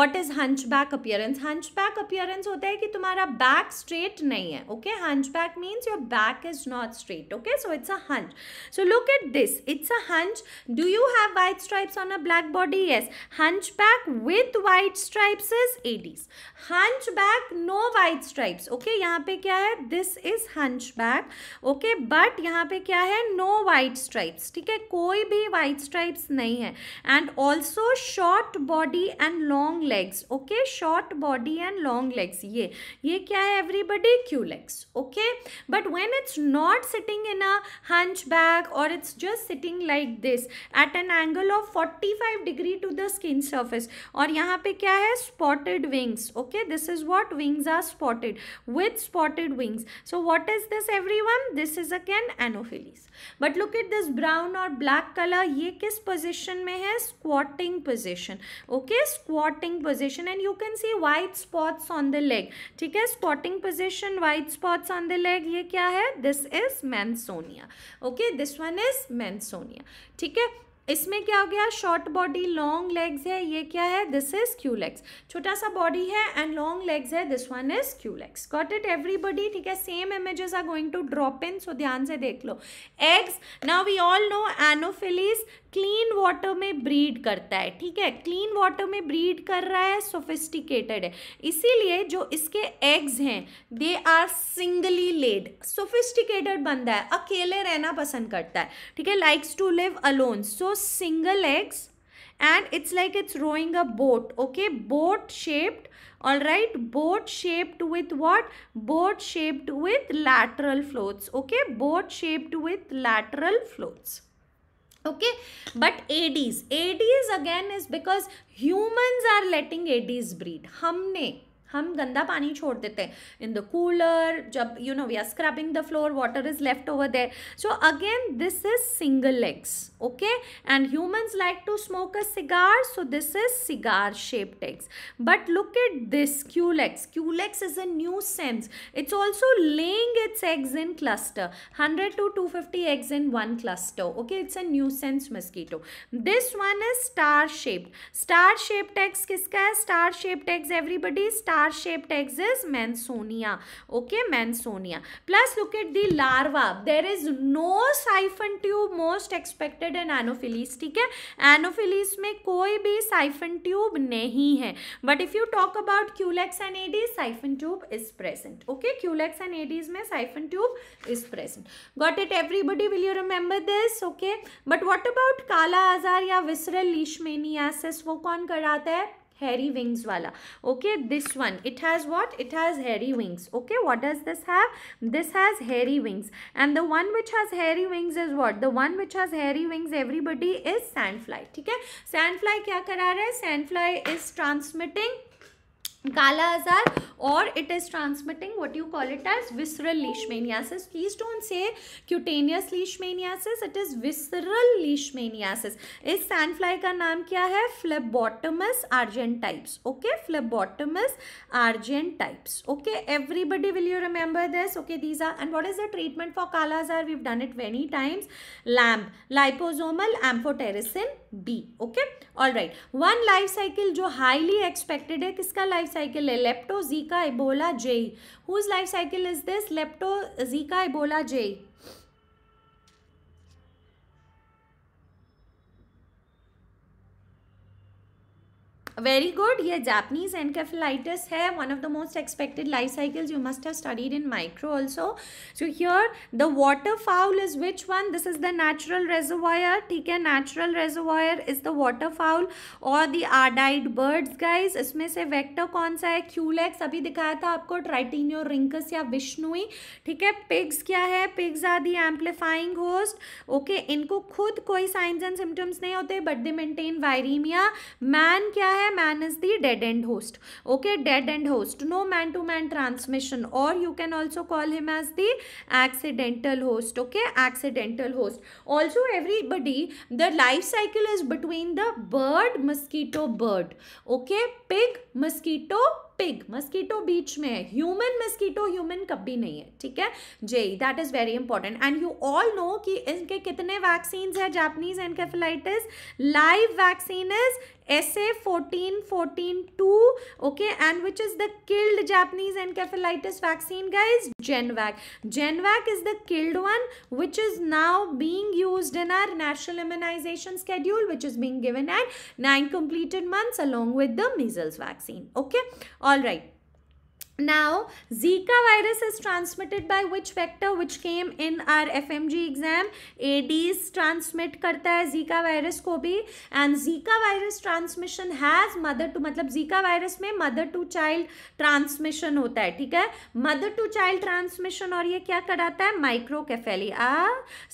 S1: what is hunchback appearance hunchback appearance होता है कि तुम्हारा बैक स्ट्रेट नहीं है okay hunchback means your back is not straight okay so it's a hunch so look at at this. It's a hunch. Do you have white stripes on a black body? Yes. Hunchback with white stripes is 80s. Hunchback no white stripes. Okay, यहाँ पे क्या है This is hunchback. Okay, but यहाँ पे क्या है No white stripes. ठीक है कोई भी white stripes नहीं है And also short body and long legs. Okay, short body and long legs. ये ये क्या है everybody? Q legs. Okay, but when it's not sitting in a hunchback or it's just sitting like this at an angle of 45 degree to the skin surface or यहाँ पे spotted wings okay this is what wings are spotted with spotted wings so what is this everyone this is again anopheles but look at this brown or black color ये किस position में है squatting position okay squatting position and you can see white spots on the leg ठीक है squatting position white spots on the leg ये क्या this is mansonia okay this one is Mansonia ठीक है इसमें क्या हो गया शॉर्ट बॉडी लॉन्ग लेग्स है ये क्या है दिस इज क्यू लेग्स छोटा सा बॉडी है एंड लॉन्ग लेग्स है this one is Q legs got it everybody ठीक है same images are going to drop in so ध्यान से देख लो eggs now we all know Anopheles clean water में ब्रीड करता है ठीक है क्लीन वाटर में ब्रीड कर रहा है सोफिस्टिकेटेड है इसीलिए जो इसके एग्स हैं they are singly laid sophisticated बनता है अकेले रहना पसंद करता है ठीक है likes to live alone so single eggs and it's like it's rowing a boat okay boat shaped all right boat shaped with what boat shaped with lateral floats okay boat shaped with lateral floats okay but ads ads again is because humans are letting ads breed humne हम गंदा पानी छोड़ देते हैं in the cooler जब you know we are scrubbing the floor water is left over there so again this is single legs okay and humans like to smoke a cigar so this is cigar shaped eggs but look at this Q Q culex is a new sense it's also laying its eggs in cluster 100 to 250 eggs in one cluster okay it's a new sense mosquito this one is star shaped star shaped eggs kiska hai star shaped eggs everybody star are shaped eggs is Mansonia okay Mansonia plus look at the larva there is no siphon tube most expected in Anopheles ठीक है Anopheles में कोई भी siphon tube नहीं है but if you talk about Culex and Aedes siphon tube is present okay Culex and Aedes में siphon tube is present got it everybody will you remember this okay but what about kala azar या visceral leishmaniasis वो कौन कराता है hairy wings वाला okay this one it has what it has hairy wings okay what does this have this has hairy wings and the one which has hairy wings is what the one which has hairy wings everybody is sand sandfly ठीक है sand fly क्या करा रहा है sand fly is transmitting kala azar और it is transmitting what you call it as visceral leishmaniasis please don't say cutaneous leishmaniasis it is visceral leishmaniasis इस sandfly का नाम क्या है Phlebotomus argentipes okay Phlebotomus argentipes okay everybody will you remember this okay these are and what is the treatment for kala azar we done it many times lamp liposomal amphotericin B okay all right one life cycle जो highly expected है किसका life cycle है लेप्टोजीका Ebola JE whose life cycle is this लेप्टोजीका Ebola JE very good ये Japanese encephalitis है one of the most expected life cycles you must have studied in micro also so here the waterfowl is which one this is the natural reservoir ठीक है natural reservoir is the waterfowl और the ardeid birds guys इसमें से vector कौन सा है Culex अभी दिखाया था आपको ट्राइटीनियो रिंकस या विष्णुई ठीक है पिग्स क्या है pigs are the amplifying host okay इनको खुद कोई साइंस एंड सिम्टम्स नहीं होते but they maintain viraemia man क्या है है man is the dead end host okay dead end host no man to man transmission और you can also call him as the accidental host okay accidental host also everybody the life cycle is between the bird mosquito bird okay pig mosquito pig mosquito बीच में है human mosquito human कभी नहीं है ठीक है JE that is very important and you all know कि इनके कितने वैक्सीन है Japanese encephalitis live vaccine is sa 2 okay and which is the killed Japanese encephalitis vaccine guys Genvac. Genvac is the killed one which is now being used in our national immunization schedule which is being given at 9 completed months along with the measles vaccine okay all right Now, Zika virus is transmitted by which vector which came in our FMG exam? Aedes transmit करता है Zika virus को भी and Zika virus transmission has mother to मतलब Zika virus में mother to child transmission होता है ठीक है mother to child transmission और ये क्या कराता है microcephaly आ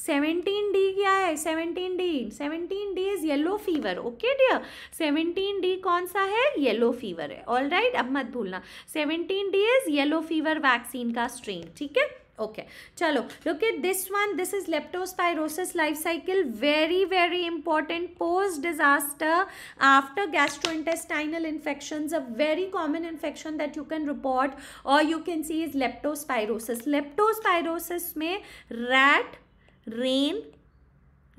S1: 17D क्या है 17D 17D is yellow fever okay dear 17D कौन सा है yellow fever है all right अब मत भूलना 17 15 डेज येलो फीवर वैक्सीन का स्ट्रेन ठीक है ओके okay. चलो look at this one this is leptospirosis life cycle very very important post disaster after intestinal infection a very common infection that you can report और you can see is leptospirosis leptospirosis में rat rain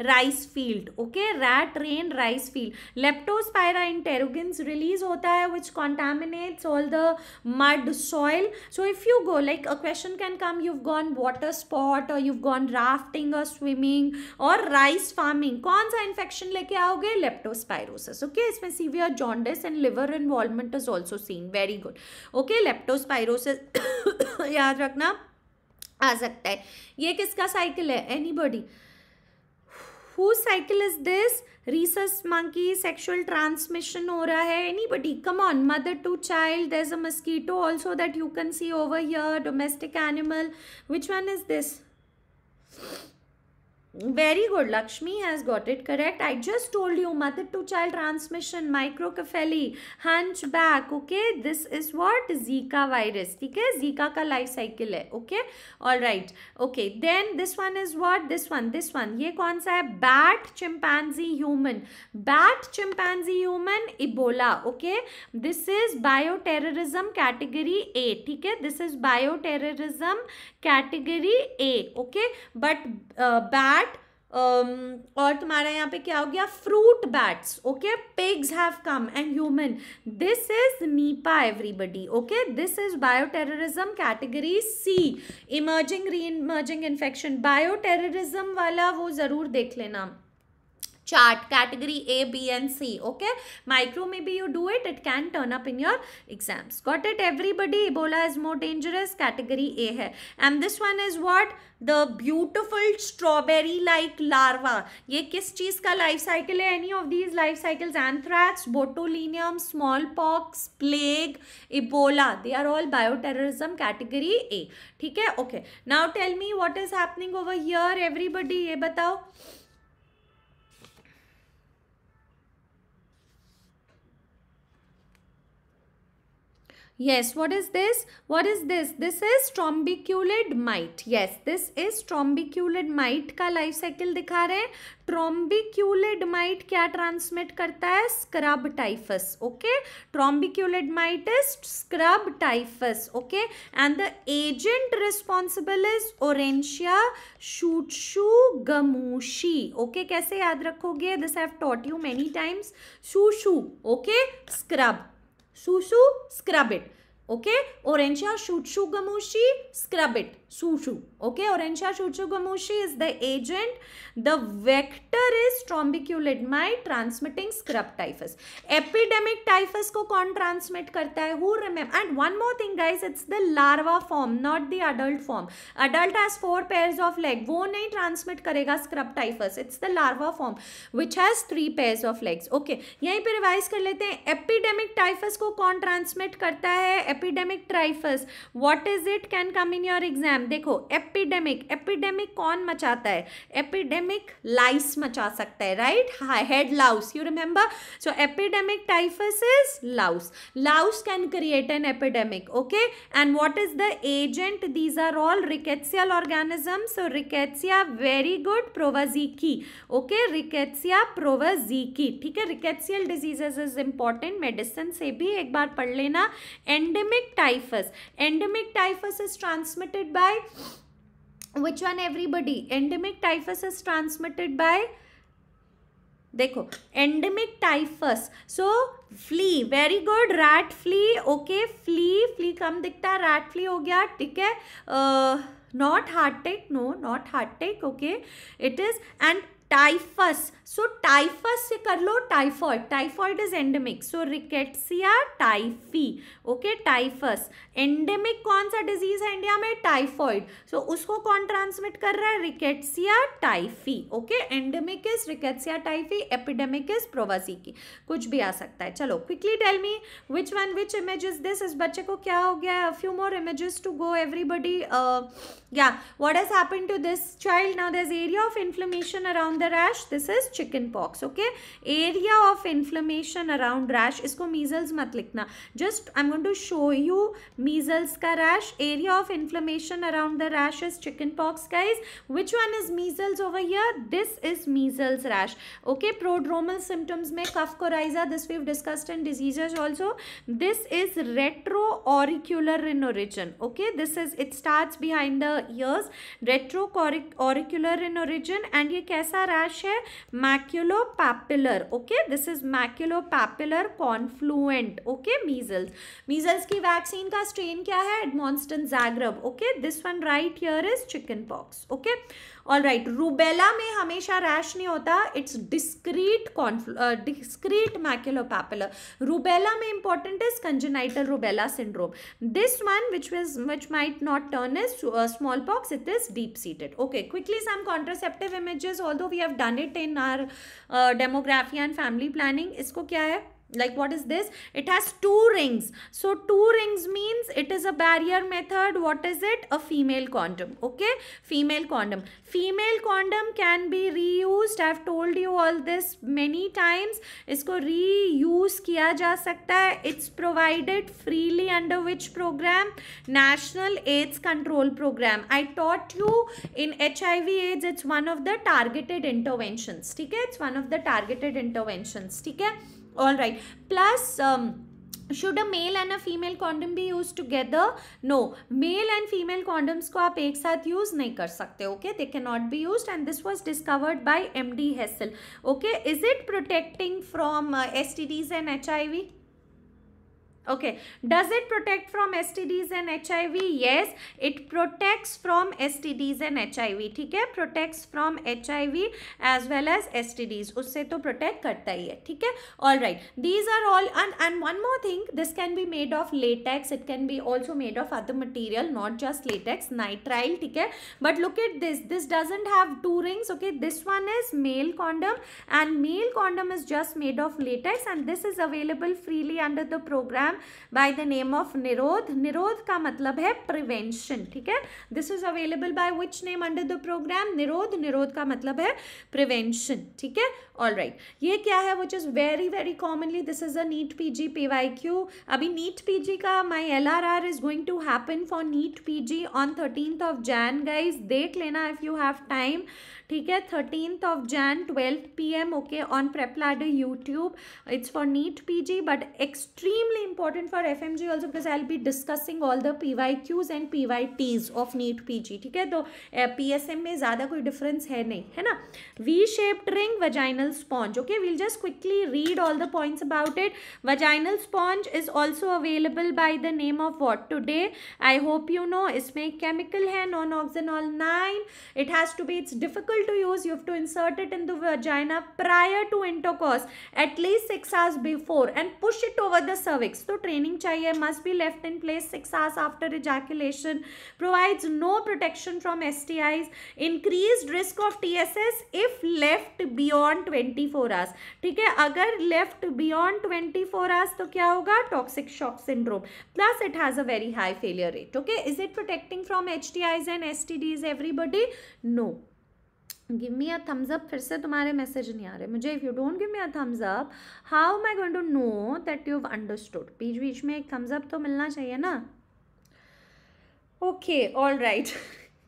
S1: rice field okay rat rain rice field Leptospira interrogans release होता है which contaminates all the mud soil so if you go like a question can come you gone water spot और you gone rafting और swimming और rice farming कौन सा infection लेके आओगे leptospirosis okay इसमें severe jaundice and liver involvement is also seen very good okay leptospirosis याद रखना आ सकता है ये किसका साइकिल है anybody whose cycle is this rhesus monkey sexual transmission ho raha hai anybody come on mother to child there's a mosquito also that you can see over here domestic animal which one is this Very good. Lakshmi has got it correct. I just told you mother to child transmission, microcephaly, hunchback. Okay, this is what Zika virus. Okay, Zika ka life cycle hai. Okay, all right. Okay, then this one is what? This one, this one. ये कौन Bat, chimpanzee, human. Bat, chimpanzee, human, Ebola. Okay, this is bioterrorism category A. Okay, this is bioterrorism category A okay but bat और तुम्हारा यहाँ पे क्या हो गया fruit bats okay pigs have come and human this is Nipah everybody okay this is bioterrorism category C emerging reemerging infection bioterrorism वाला वो ज़रूर देख लेना chart category A, B and C. Okay. Micro maybe you do it. It can turn up in your exams. Got it everybody? Ebola is more dangerous. Category A hai. And this one is what? The beautiful strawberry like larva. ye kis cheez ka life cycle hai Any of these life cycles? Anthrax, botulinum, smallpox, plague, Ebola. They are all bioterrorism category A. theek hai Okay. Now tell me what is happening over here everybody. ye batao Yes, what is this? What is this? This is trombiculid mite. Yes, this is trombiculid mite का life cycle दिखा रहे हैं trombiculid mite क्या transmit करता है scrub typhus okay trombiculid mite is scrub typhus okay and the agent responsible is Orientia tsutsugamushi okay कैसे याद रखोगे this have taught you many times shoo shoo okay scrub shoo shoo scrub it okay Orientia tsutsugamushi scrub it shoo shoo okay Orientia tsutsugamushi is the agent the vector is trombiculid mite transmitting scrub typhus epidemic typhus को कौन transmit करता है who remember and one more thing guys it's the larva form not the adult form adult has four pair of leg वो नहीं transmit करेगा scrub typhus it's the larva form which has three pair of legs okay यहीं पर revise कर लेते हैं epidemic typhus को कौन ट्रांसमिट करता है epidemic typhus what is it can come in your exam देखो एपिडेमिक एपिडेमिक कौन मचाता है एपिडेमिक लाइस मचा सकता है right head louse you remember so epidemic typhus is louse louse can create an epidemic okay and what is the agent these are all rickettsial organism so Rickettsia very good prowazekii okay Rickettsia prowazekii ठीक है rickettsial diseases is important medicine से भी एक बार पढ़ लेना endemic endemic typhus. Endemic typhus is transmitted by which one everybody? Endemic typhus is transmitted by Dekho, endemic typhus. So, flea. Very good. Rat flea. Okay. Flea. Flea kam dikta. Rat flea ho gaya. Tick hai. not heart tick. No. Not heart tick. Okay. It is. And typhus. So typhus से कर लो typhoid typhoid is endemic so Rickettsia typhi okay typhus endemic कौन सा disease है India में typhoid सो so, उसको कौन transmit कर रहा है Rickettsia typhi okay endemic is Rickettsia typhi epidemic is prowazekii कुछ भी आ सकता है चलो quickly tell me which one which images this इस बच्चे को क्या हो गया है few more images to go everybody या what is happen to this child now this area of inflammation around the rash this is chicken pox okay area of inflammation around rash इसको measles मत लिखना just I am going to show you measles का rash area of inflammation around the rash is chicken pox का is which one is measles over here this is measles rash okay prodromal symptoms में cough coryza this we've discussed in diseases also this is retro auricular in origin okay this is it starts behind the ears retrocoric auricular in origin and ये कैसा rash है maculopapular okay this is maculo maculopapular confluent okay measles measles की vaccine का strain क्या है Edmonston Zagreb okay this one right here is chicken pox okay all right rubella में हमेशा रैश नहीं होता it's discrete discrete maculopapular rubella में important is congenital rubella syndrome this one which which which might not turn is small pox it is deep seated okay quickly some contraceptive images all we have done it in our demography and family planning इसको क्या है like what is this it has two rings so two rings means it is a barrier method what is it a female condom okay female condom female condom can be reused i've told you all this many times isko reuse kiya ja sakta hai it's provided freely under which program national aids control program i taught you in hiv aids it's one of the targeted interventions Okay, it's one of the targeted interventions Okay all right plus um, should a male and a female condom be used together no male and female condoms को आप एक साथ use नहीं कर सकते okay they cannot be used and this was discovered by MD Hessel okay is it protecting from uh, STDs and HIV Okay. Does it protect from STDs and HIV? Yes. It protects from STDs and HIV. ठीक Protects from HIV as well as STDs. Usse to protect karta ही है All right. These are all and, and one more thing. This can be made of latex. It can be also made of other material not just latex. Nitrile ठीक But look at this. This doesn't have two rings. Okay. This one is male condom and male condom is just made of latex and this is available freely under the program by the name of Nirodh Nirodh का मतलब है prevention ठीक है this is available by which name under the programme Nirodh Nirodh का मतलब है prevention ठीक है ऑल राइट right. ये क्या है which is very very commonly this is a NEET P G P Y Q अभी नीट पी जी का my L R R is going to happen for NEET P G on thirteenth of Jan guys देख लेना if you have time ठीक है thirteenth of Jan twelfth P M okay on PrepLadder YouTube it's for NEET P G but extremely important for F M ji also because I'll be discussing all the P Y Qs and P Y Ts of NEET P G ठीक है तो P S M में ज़्यादा कोई difference है नहीं है ना V shaped ring vaginal vaginal sponge. Okay, we'll just quickly read all the points about it. Vaginal sponge is also available by the name of what today? I hope you know. made chemical hai, non oxenol 9. It has to be, it's difficult to use. You have to insert it in the vagina prior to intercourse. At least 6 hours before and push it over the cervix. So training chahiye must be left in place 6 hours after ejaculation. Provides no protection from STIs. Increased risk of TSS if left beyond 20 twenty four hours ठीक है अगर left beyond twenty four hours तो क्या होगा toxic shock syndrome plus it has a very high failure rate okay is it protecting from H T Is and S T Ds everybody no give me a thumbs up फिर से तुम्हारे message नहीं आ रहे मुझे if you don't give me a thumbs up how am I going to know that you have understood बीच बीच में एक थम्स अप तो मिलना चाहिए ना ओके ऑल राइट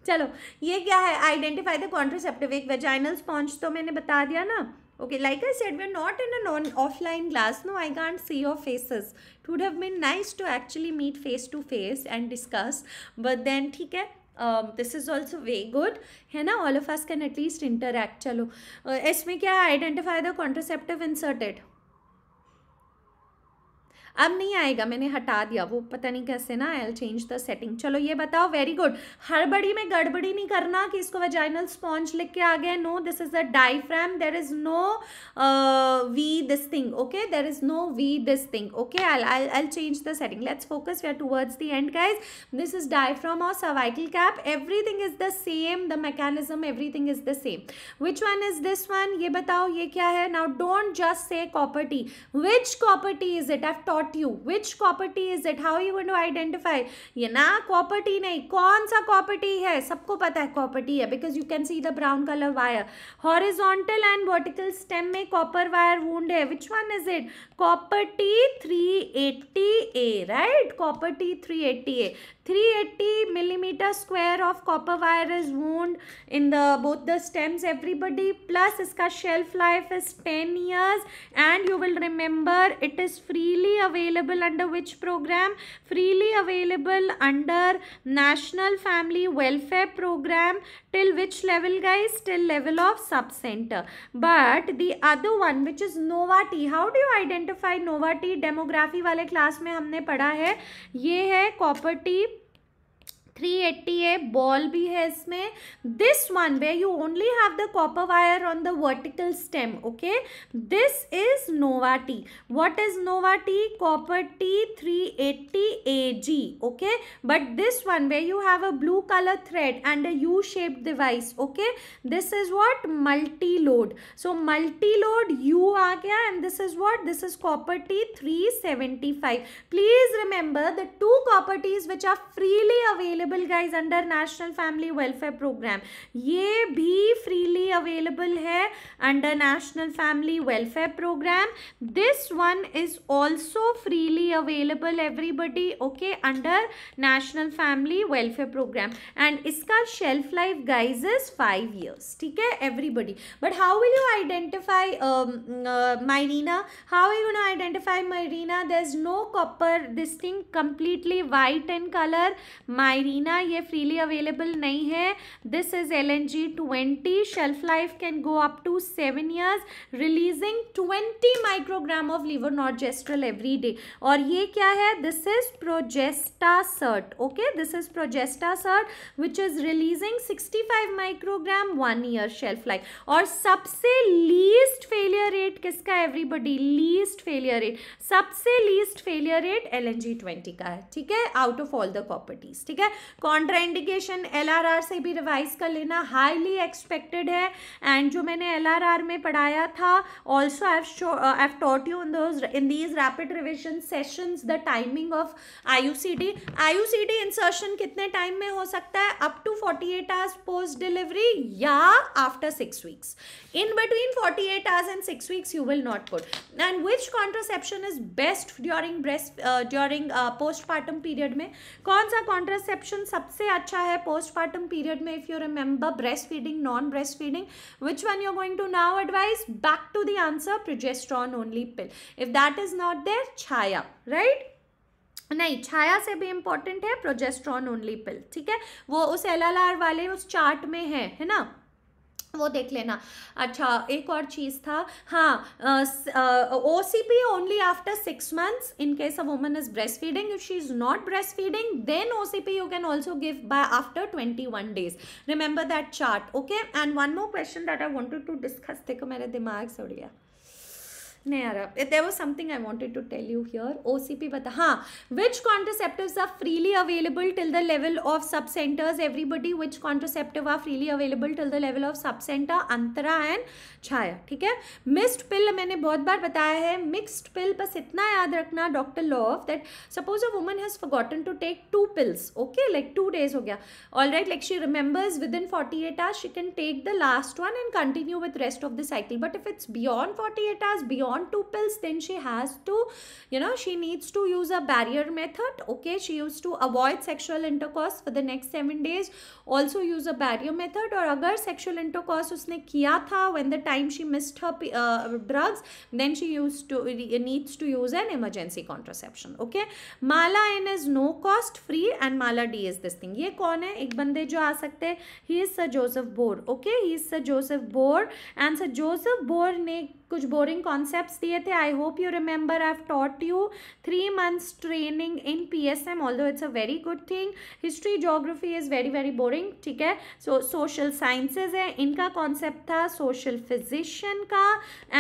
S1: चलो ये क्या है आइडेंटिफाई द कॉन्ट्रोसेप्टिव एक वेजाइनल स्पॉन्ज तो मैंने बता दिया ना okay like i said we're not in an on offline class no i can't see your faces it would have been nice to actually meet face to face and discuss but then theek hai um, this is also very good है na, all of us can at least interact Chalo, uh, इसमें kya identify the contraceptive inserted. अब नहीं आएगा मैंने हटा दिया वो पता नहीं कैसे ना I'll change the setting चलो ये बताओ वेरी गुड हड़बड़ी में गड़बड़ी नहीं करना कि इसको वजाइनल स्पॉन्ज लिख के आ गया no this is a diaphragm there is no V this thing okay there is no V this thing okay I I I change the setting let's focus way towards the end guys this is diaphragm और cervical cap everything is the same the mechanism everything is the same which one is this one ये बताओ ये क्या है now don't just say copper T which copper T is it if taught taught you which copper tea is it how are you going to identify ये ना copper tea नहीं कौन सा copper tea है सबको पता है copper tea है because you can see the brown color wire horizontal and vertical stem में copper wire wound है which one is it copper tea 380A right copper tea 380A 380 millimeter square of copper wire is wound in the both the stems everybody plus इसका shelf life is 10 years and you will remember it is freely available available under which program? Freely available under National Family Welfare Program till which level guys? Till level of sub-center. But the other one which is Novati. How do you identify Novati? Demography वाले class में हमने पढ़ा है ये है copper T three eighty है ball भी है इसमें this one where you only have the copper wire on the vertical stem okay this is Nova T what is Nova T copper T three eighty A G okay but this one where you have a blue colour thread and a U shape device okay this is what multi load so Multiload U आ गया and this is what this is copper T three seventy five please remember the two copper Ts which are freely available available guys under national family welfare programme ये भी freely available है under national family welfare programme this one is also freely available everybody okay under national family welfare programme and इसका shelf life guys is five years ठीक है everybody but how will you identify my Rina. How are you going to identify my Rina? There's no copper. This thing completely white in color. My Mirena ये freely available नहीं है this is L N G twenty shelf life can go up to seven years releasing twenty microgram of levonorgestrel every day और ये क्या है this is Progestasert okay this is Progestasert which is releasing sixty five microgram one year shelf life और सबसे least failure rate किसका everybody least failure rate सबसे least failure rate L N G twenty का है ठीक है out of all the properties ठीक है कॉन्ट्राइंडिकेशन एल से भी रिवाइज कर लेना हाईली एक्सपेक्टेड है एंड जो मैंने एल में पढ़ाया था also I taught you in those in these rapid revision session the timing of IUCD IUCD insertion कितने टाइम में हो सकता है up to 48 hours post delivery या after six weeks in between 48 eight hours and six weeks you will not and and which is is best during breast during uh, postpartum period में कौन सा contraception section सबसे अच्छा है postmortem period में if you remember breastfeeding non breastfeeding which one you're going to now advise back to the answer progesterone only pill if that is not there Chhaya right नहीं छाया से भी important है progesterone only पिल ठीक है वो उस L वाले उस चार्ट में है है ना वो देख लेना अच्छा एक और चीज़ था हाँ O C P only after six months in case a woman is breastfeeding if she is not breastfeeding then O C P you can also give by after twenty one days remember that chart okay and one more question that I wanted to discuss देखो मेरे दिमाग से उड़ गया नहीं यार there was something I wanted to tell you here O C P बता हाँ which contraceptives are freely available till the level of sub centres everybody which contraceptive are freely available till the level of sub centre Antara and Chhaya ठीक है missed पिल मैंने बहुत बार बताया है mixed पिल बस इतना याद रखना doctor laugh that suppose a woman has forgotten to take two pills okay like two days हो गया all right like she remembers within forty eight hours she can take the last one and continue with rest of the cycle but if it's beyond forty eight hours beyond on two pills then she has to you know she needs to use a barrier method okay she used to avoid sexual intercourse for the next seven days also use a barrier method or agar sexual intercourse उसने किया था when the time she missed her uh, drugs then she used to needs to use an emergency contraception okay mala n is no cost free and mala d is this thing ये कौन है एक बंदे जो आ सकते हैं ही sir joseph Joseph Bhore okay he is sir Joseph Bhore and sir Joseph Bhore कुछ बोरिंग कॉन्सेप्ट्स दिए थे I hope you remember I have taught you three months training in P S M although it's a very good thing history geography is very very boring ठीक है so social sciences है इनका concept था social physician का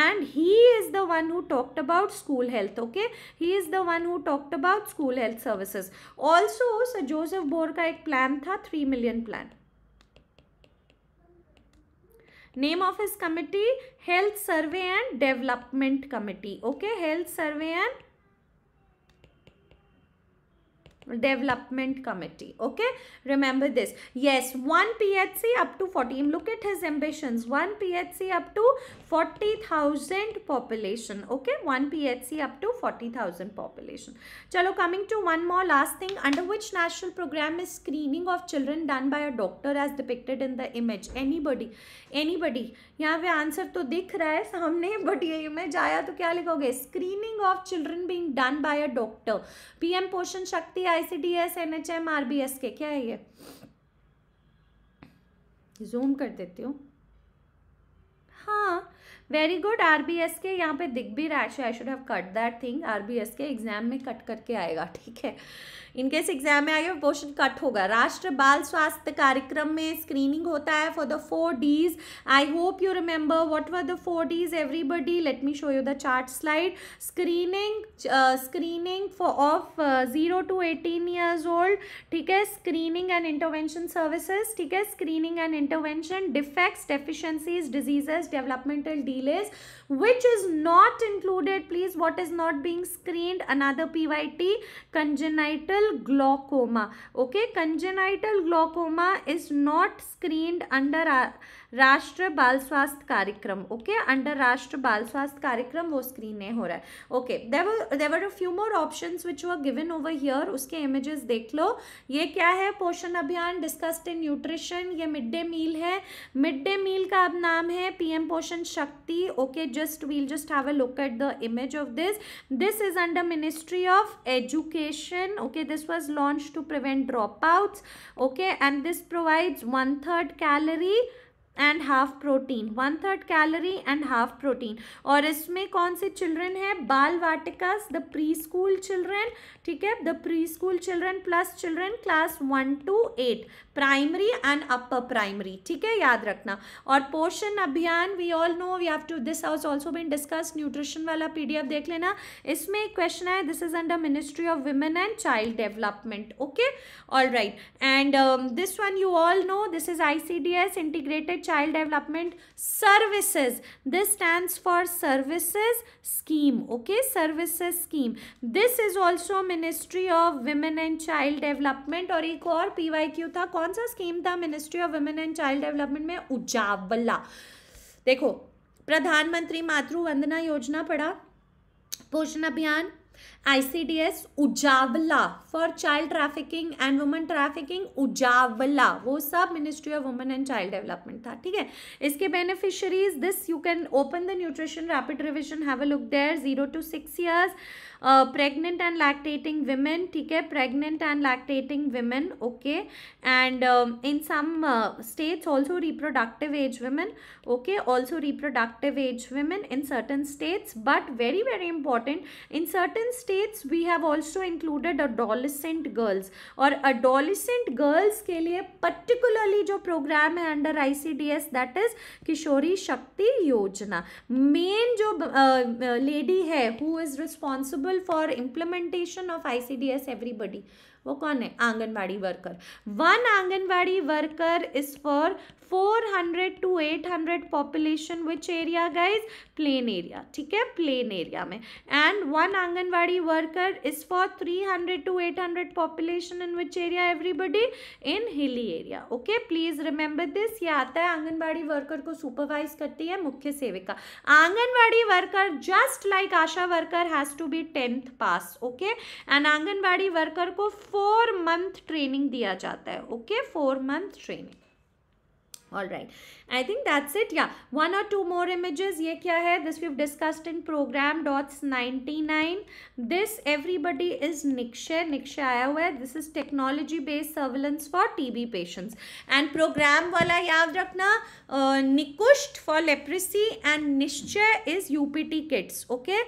S1: and he is the one who talked about school health okay he is the one who talked about school health services also sir Joseph Bhore का एक plan था three million plan Name of his committee, Health Survey and Development Committee. Okay, Health Survey and development committee okay remember this yes one phc up to 40 look at his ambitions one phc up to 40000 population okay one phc up to 40000 population chalo coming to one more last thing under which national program is screening of children done by a doctor as depicted in the image anybody body यहाँ पे answer तो दिख रहा है सामने but ये मैं जाया तो क्या लिखोगे screening of children being done by a doctor PM Poshan Shakti ICDS NHM RBS के क्या है ये जूम कर देती हूँ हाँ very good R B S K यहाँ पे दिख भी रहा है I should have cut that thing R B S K exam में कट करके आएगा ठीक है इनकेस एग्जाम में आगे पोर्शन कट होगा राष्ट्र बाल स्वास्थ्य कार्यक्रम में स्क्रीनिंग होता है for the four Ds I hope you remember what were the four Ds everybody let me show you the chart slide screening screening for of zero to eighteen years old ठीक है screening and intervention services ठीक है screening and intervention defects deficiencies diseases developmental delays which is not included please what is not being screened another pyt congenital glaucoma okay congenital glaucoma is not screened under uh, राष्ट्र बाल स्वास्थ्य कार्यक्रम okay under राष्ट्र बाल स्वास्थ्य कार्यक्रम वो screen में हो रहा है okay there were there were few more option which were given over here उसके इमेजेस देख लो ये क्या है Poshan Abhiyan discussed in nutrition ये मिड डे मील है मिड डे मील का अब नाम है PM Poshan Shakti okay just we'll just have a look at the image of this this is under ministry of education okay this was launch to prevent drop outs okay and this provides one third calorie and half protein one third calorie and half protein और इसमें कौन से children है बाल वाटिकास the preschool children ठीक है the preschool children plus children class one to eight primary and upper primary ठीक है याद रखना और Poshan Abhiyan we all know we have to this house also been discuss nutrition वाला पीडीएफ देख लेना इसमें एक क्वेश्चन है this is under ministry of women and child development okay all right and this one you all know this is I integrated child development services this stand for services scheme okay services scheme this is also ministry of women and child development और एक और P था कौन सा scheme था ministry of women and child development में उजावला देखो प्रधानमंत्री मातृ वंदना योजना पढ़ा Poshan Abhiyan ICDS Ujjawala for child trafficking and women trafficking Ujjawala वो सब ministry of women and child development था ठीक है इसके beneficiaries this you can open the nutrition rapid revision have a look there zero to six years pregnant and lactating women ठीक है pregnant and lactating women okay and in some states also reproductive age women okay also reproductive age women in certain states but very very important in certain states we have also included adolescent girls और adolescent girls के लिए particularly जो programme है under I that is Kishori Shakti Yojana मेन जो lady uh, uh है who is responsible responsible for implementation of ICDS everybody वो कौन है anganwadi worker one anganwadi worker is for 400 to 800 population which area guys plain area ठीक है प्लेन एरिया में and one anganwadi worker is for 300 to 800 population in which area everybody in hilly area okay please remember this ये आता है anganwadi worker को supervise करती है मुख्य सेविका anganwadi worker just like ASHA worker has to be tenth pass okay and anganwadi worker को four month training दिया जाता है okay four month training all right I think that's it या वन और टू मोर इमेजेस ये क्या है this we discussed in programme DOTS ninety nine this everybody is Nikshay Nikshay आया हुआ है this is technology based surveillance for TB patients and programme वाला याद रखना Nikusth for leprosy and Nishchay is UPT kits okay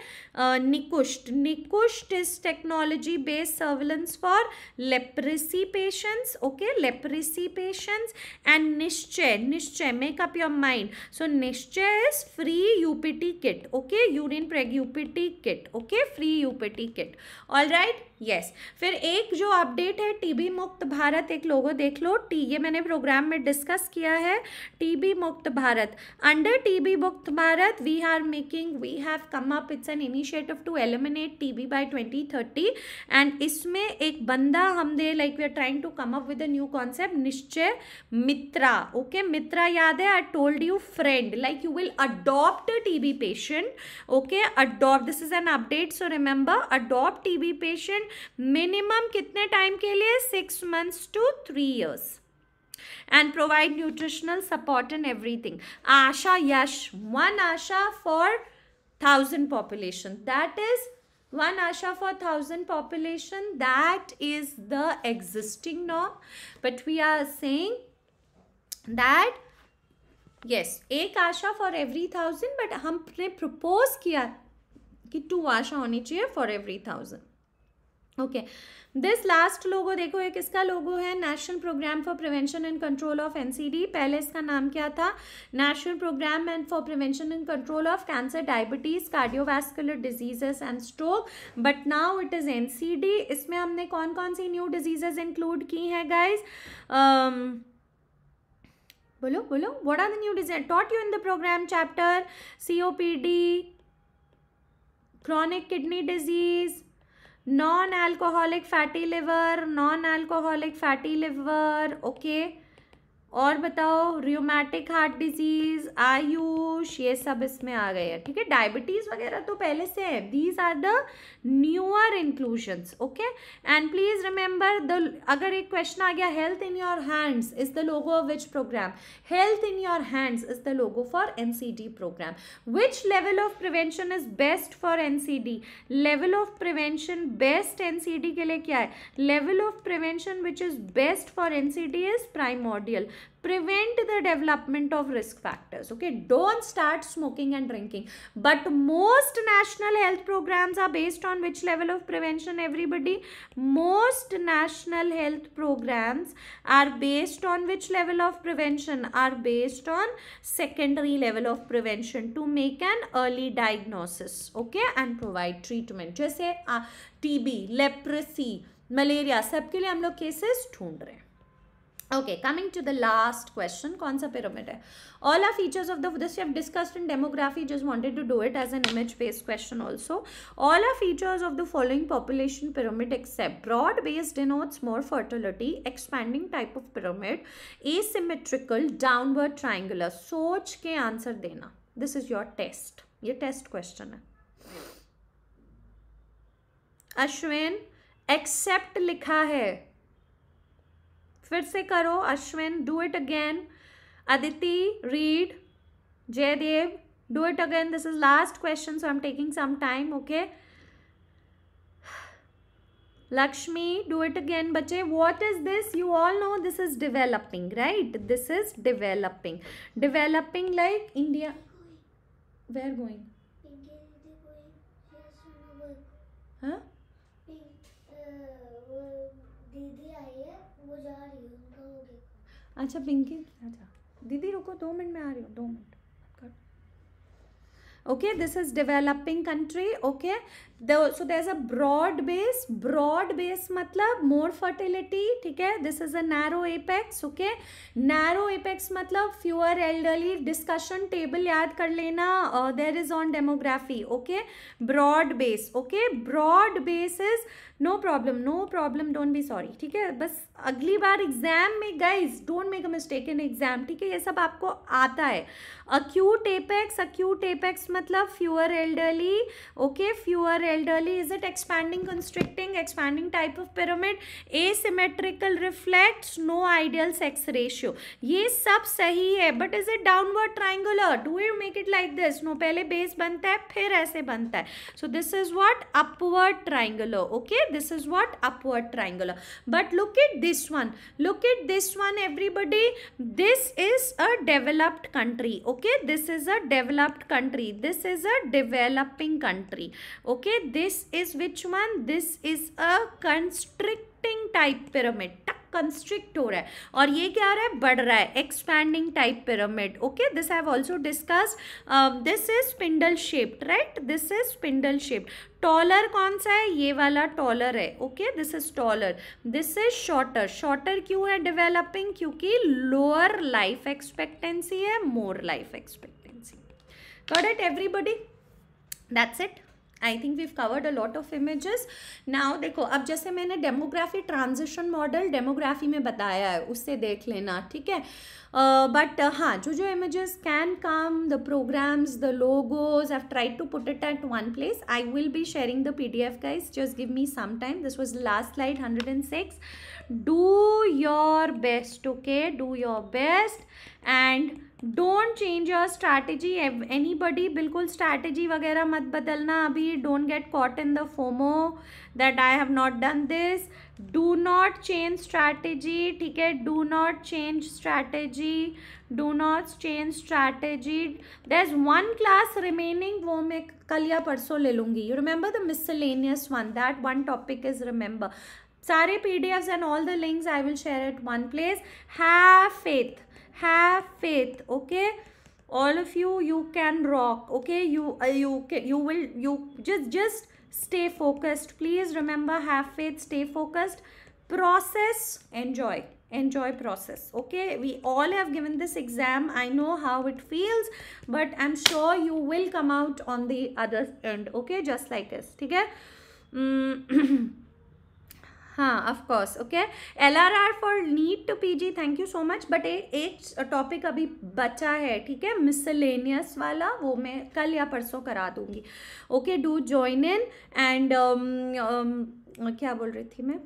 S1: Nikusth Nikusth is technology based surveillance for leprosy patients okay leprosy patients and Nishchay Nishchay में make up your mind so nischay is free upt kit okay urine preg upt kit okay free upt kit all right yes yes. फिर एक जो update है TB Mukt Bharat एक logo देख लो T ये मैंने programme में डिस्कस किया है TB Mukt Bharat under TB Mukt Bharat we are making we have come up it's an initiative to eliminate TB by 2030 and इसमें एक बंदा हम दे like we are trying to come up with a new concept Nishchay Mitra okay okay? Mitra याद है I told you friend like you will adopt B patient okay adopt this is an update so remember adopt TB patient minimum कितने time के लिए six months to three years and provide nutritional support in everything ASHA yes one ASHA for thousand population that is one ASHA for thousand population that is the existing नॉ but we are saying that yes एक ASHA for every thousand but हमने propose किया कि two ASHA होनी चाहिए for every thousand okay this last logo देखो एक किसका लोगो है national programme for prevention and control of NCD पहले इसका नाम क्या था national programme and for prevention and control of cancer diabetes cardiovascular diseases and stroke but now it is NCD इसमें हमने कौन कौन सी न्यू डिजीजेज इंक्लूड की हैं गाइज um, बोलो बोलो what are the new disease taught you in the programme chapter C O P D chronic kidney disease non alcoholic fatty liver non alcoholic fatty liver okay और बताओ रियोमैटिक heart disease Ayush ये सब इसमें आ गए हैं ठीक है डायबिटीज वगैरह तो पहले से है these are the newer inclusions okay and please remember the अगर एक क्वेश्चन आ गया health in your hands is the logo of which programme health in your hands is the logo for an programme which level of prevention is best for an level of prevention best an के लिए क्या है level of prevention which is best for an is module prevent the development of risk factors okay don't start smoking and drinking but most national health programs are based on which level of prevention everybody most national health programs are based on which level of prevention are based on secondary level of prevention to make an early diagnosis okay and provide treatment TB, leprosy, malaria. Malaria सबके लिए हम लोग cases ढूंढ रहे हैं okay coming to the last question कौन सा pyramid है all are features of the this discussed in demography just wanted to do it as an image based question also all are features of the following population pyramid except broad base denotes more fertility expanding type of pyramid asymmetrical downward triangular सोच के answer देना this is your test ये test question है Ashwin except लिखा है फिर से करो Ashwin do it again Aditi read Jaydev do it again this is last question so I am taking some time okay Lakshmi do it again बच्चे what is this you all know this is developing right this is developing developing like India we're going हाँ अच्छा पिंकी अच्छा दीदी रुको दो minute में आ रही हूँ दो minute okay this is developing country okay so there is a broad base broad base मतलब मोर फर्टिलिटी ठीक है this is a narrow apex okay narrow apex मतलब फ्यूअर एल्डरली डिस्कशन टेबल याद कर लेना there is on demography okay broad base okay broad base is no problem no problem don't be sorry ठीक है बस अगली बार एग्जाम में guys don't make a mistake in exam ठीक है ये सब आपको आता है अक्यूट एपेक्स अक्यूट एपेक्स मतलब fewer elderly okay fewer elderly is it expanding constricting expanding type of pyramid asymmetrical reflects no ideal sex ratio ye sab sahi hai but is it downward triangular do we make it like this no pehle base banta hai phir aise banta so this is what upward triangular okay this is what upward triangular but look at this one look at this one everybody this is a developed country okay this is a developed country this is a developing country okay देखिए this is which one this is a constricting type pyramid constrict हो रहा है और ये क्या रहा है बढ़ रहा है expanding type pyramid okay this have also discuss this is spindle shaped right this is spindle shaped taller कौन सा है ये वाला टॉलर है okay this is taller this is shorter shorter क्यों है डेवलपिंग क्योंकि लोअर लाइफ एक्सपेक्टेंसी है more life expectancy cut it everybody that's it I think we've covered a lot of images now देखो अब जैसे मैंने डेमोग्राफी ट्रांजिशन मॉडल डेमोग्राफी में बताया है उससे देख लेना ठीक है बट uh, uh, हाँ जो जो images can come the programs the logos I tried to put it at one place I will be sharing the P D F guys just give me some time this was last light hundred and six do your best okay do your best and don't change your strategy anybody बिल्कुल strategy वगैरह मत बदलना अभी don't get caught in the FOMO that I have not done this do not change strategy ठीक है do not change strategy do not change strategy there is one class remaining वो मैं कल या परसों ले लूँगी you remember the miscellaneous one that one topic is remember सारे P D Fs and all the links I will share at one place have faith have faith okay all of you you can rock okay you uh, you you will you just just stay focused please remember have faith stay focused process enjoy enjoy process okay we all have given this exam i know how it feels but i'm sure you will come out on the other end okay just like this, okay mm, *clears throat* हाँ of course okay L R R for NEET to P G thank you so much but एक topic अभी बचा है ठीक है miscellaneous वाला वो मैं कल या परसों करा दूंगी okay do join in and क्या बोल रही थी मैं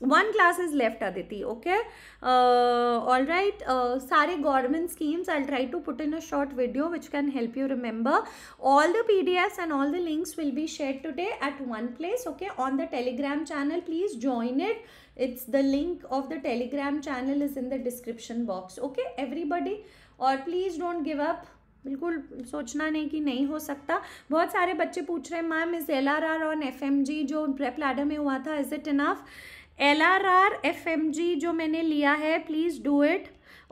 S1: one class is left aditi okay uh, all right uh, sare government schemes i'll try to put in a short video which can help you remember all the pdfs and all the links will be shared today at one place okay on the telegram channel please join it it's the link of the telegram channel is in the description box okay everybody or please don't give up बिल्कुल सोचना नहीं कि नहीं हो सकता बहुत सारे बच्चे पूछ रहे हैं ma'am is L R R on F M G जो प्रेप लैडर में हुआ था is it enough L R R F M G जो मैंने लिया है please do it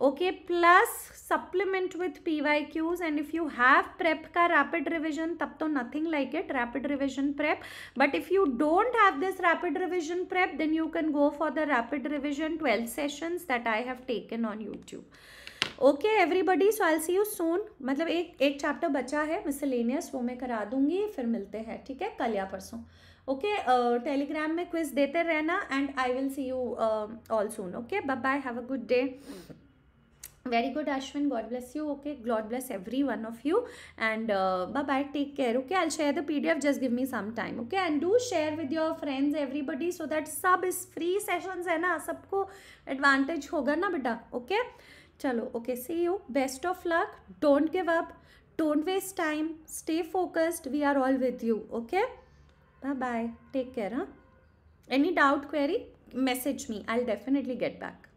S1: okay plus supplement with P Y Qs and if you have prep का rapid revision तब तो nothing like it rapid revision prep but if you don't have this rapid revision prep then you can go for the rapid revision twelve sessions that I have taken on YouTube okay everybody so I see you soon मतलब एक एक chapter बचा है miscellaneous वो मैं करा दूंगी फिर मिलते हैं ठीक है कल या परसों ओके टेलीग्राम uh, में क्विज देते रहना and I will see you all soon okay bye bye have a good day very good Ashwin God bless you okay God bless every one of you and bye bye take care okay I share the P D F just give me some time okay and do share with your friends everybody so that सब is free session है ना सबको advantage होगा ना बेटा okay चलो okay see you best of luck don't give up don't waste time stay focused we are all with you okay Bye-bye. Ah, Take care, huh? Any doubt, query? Message me. I'll definitely get back.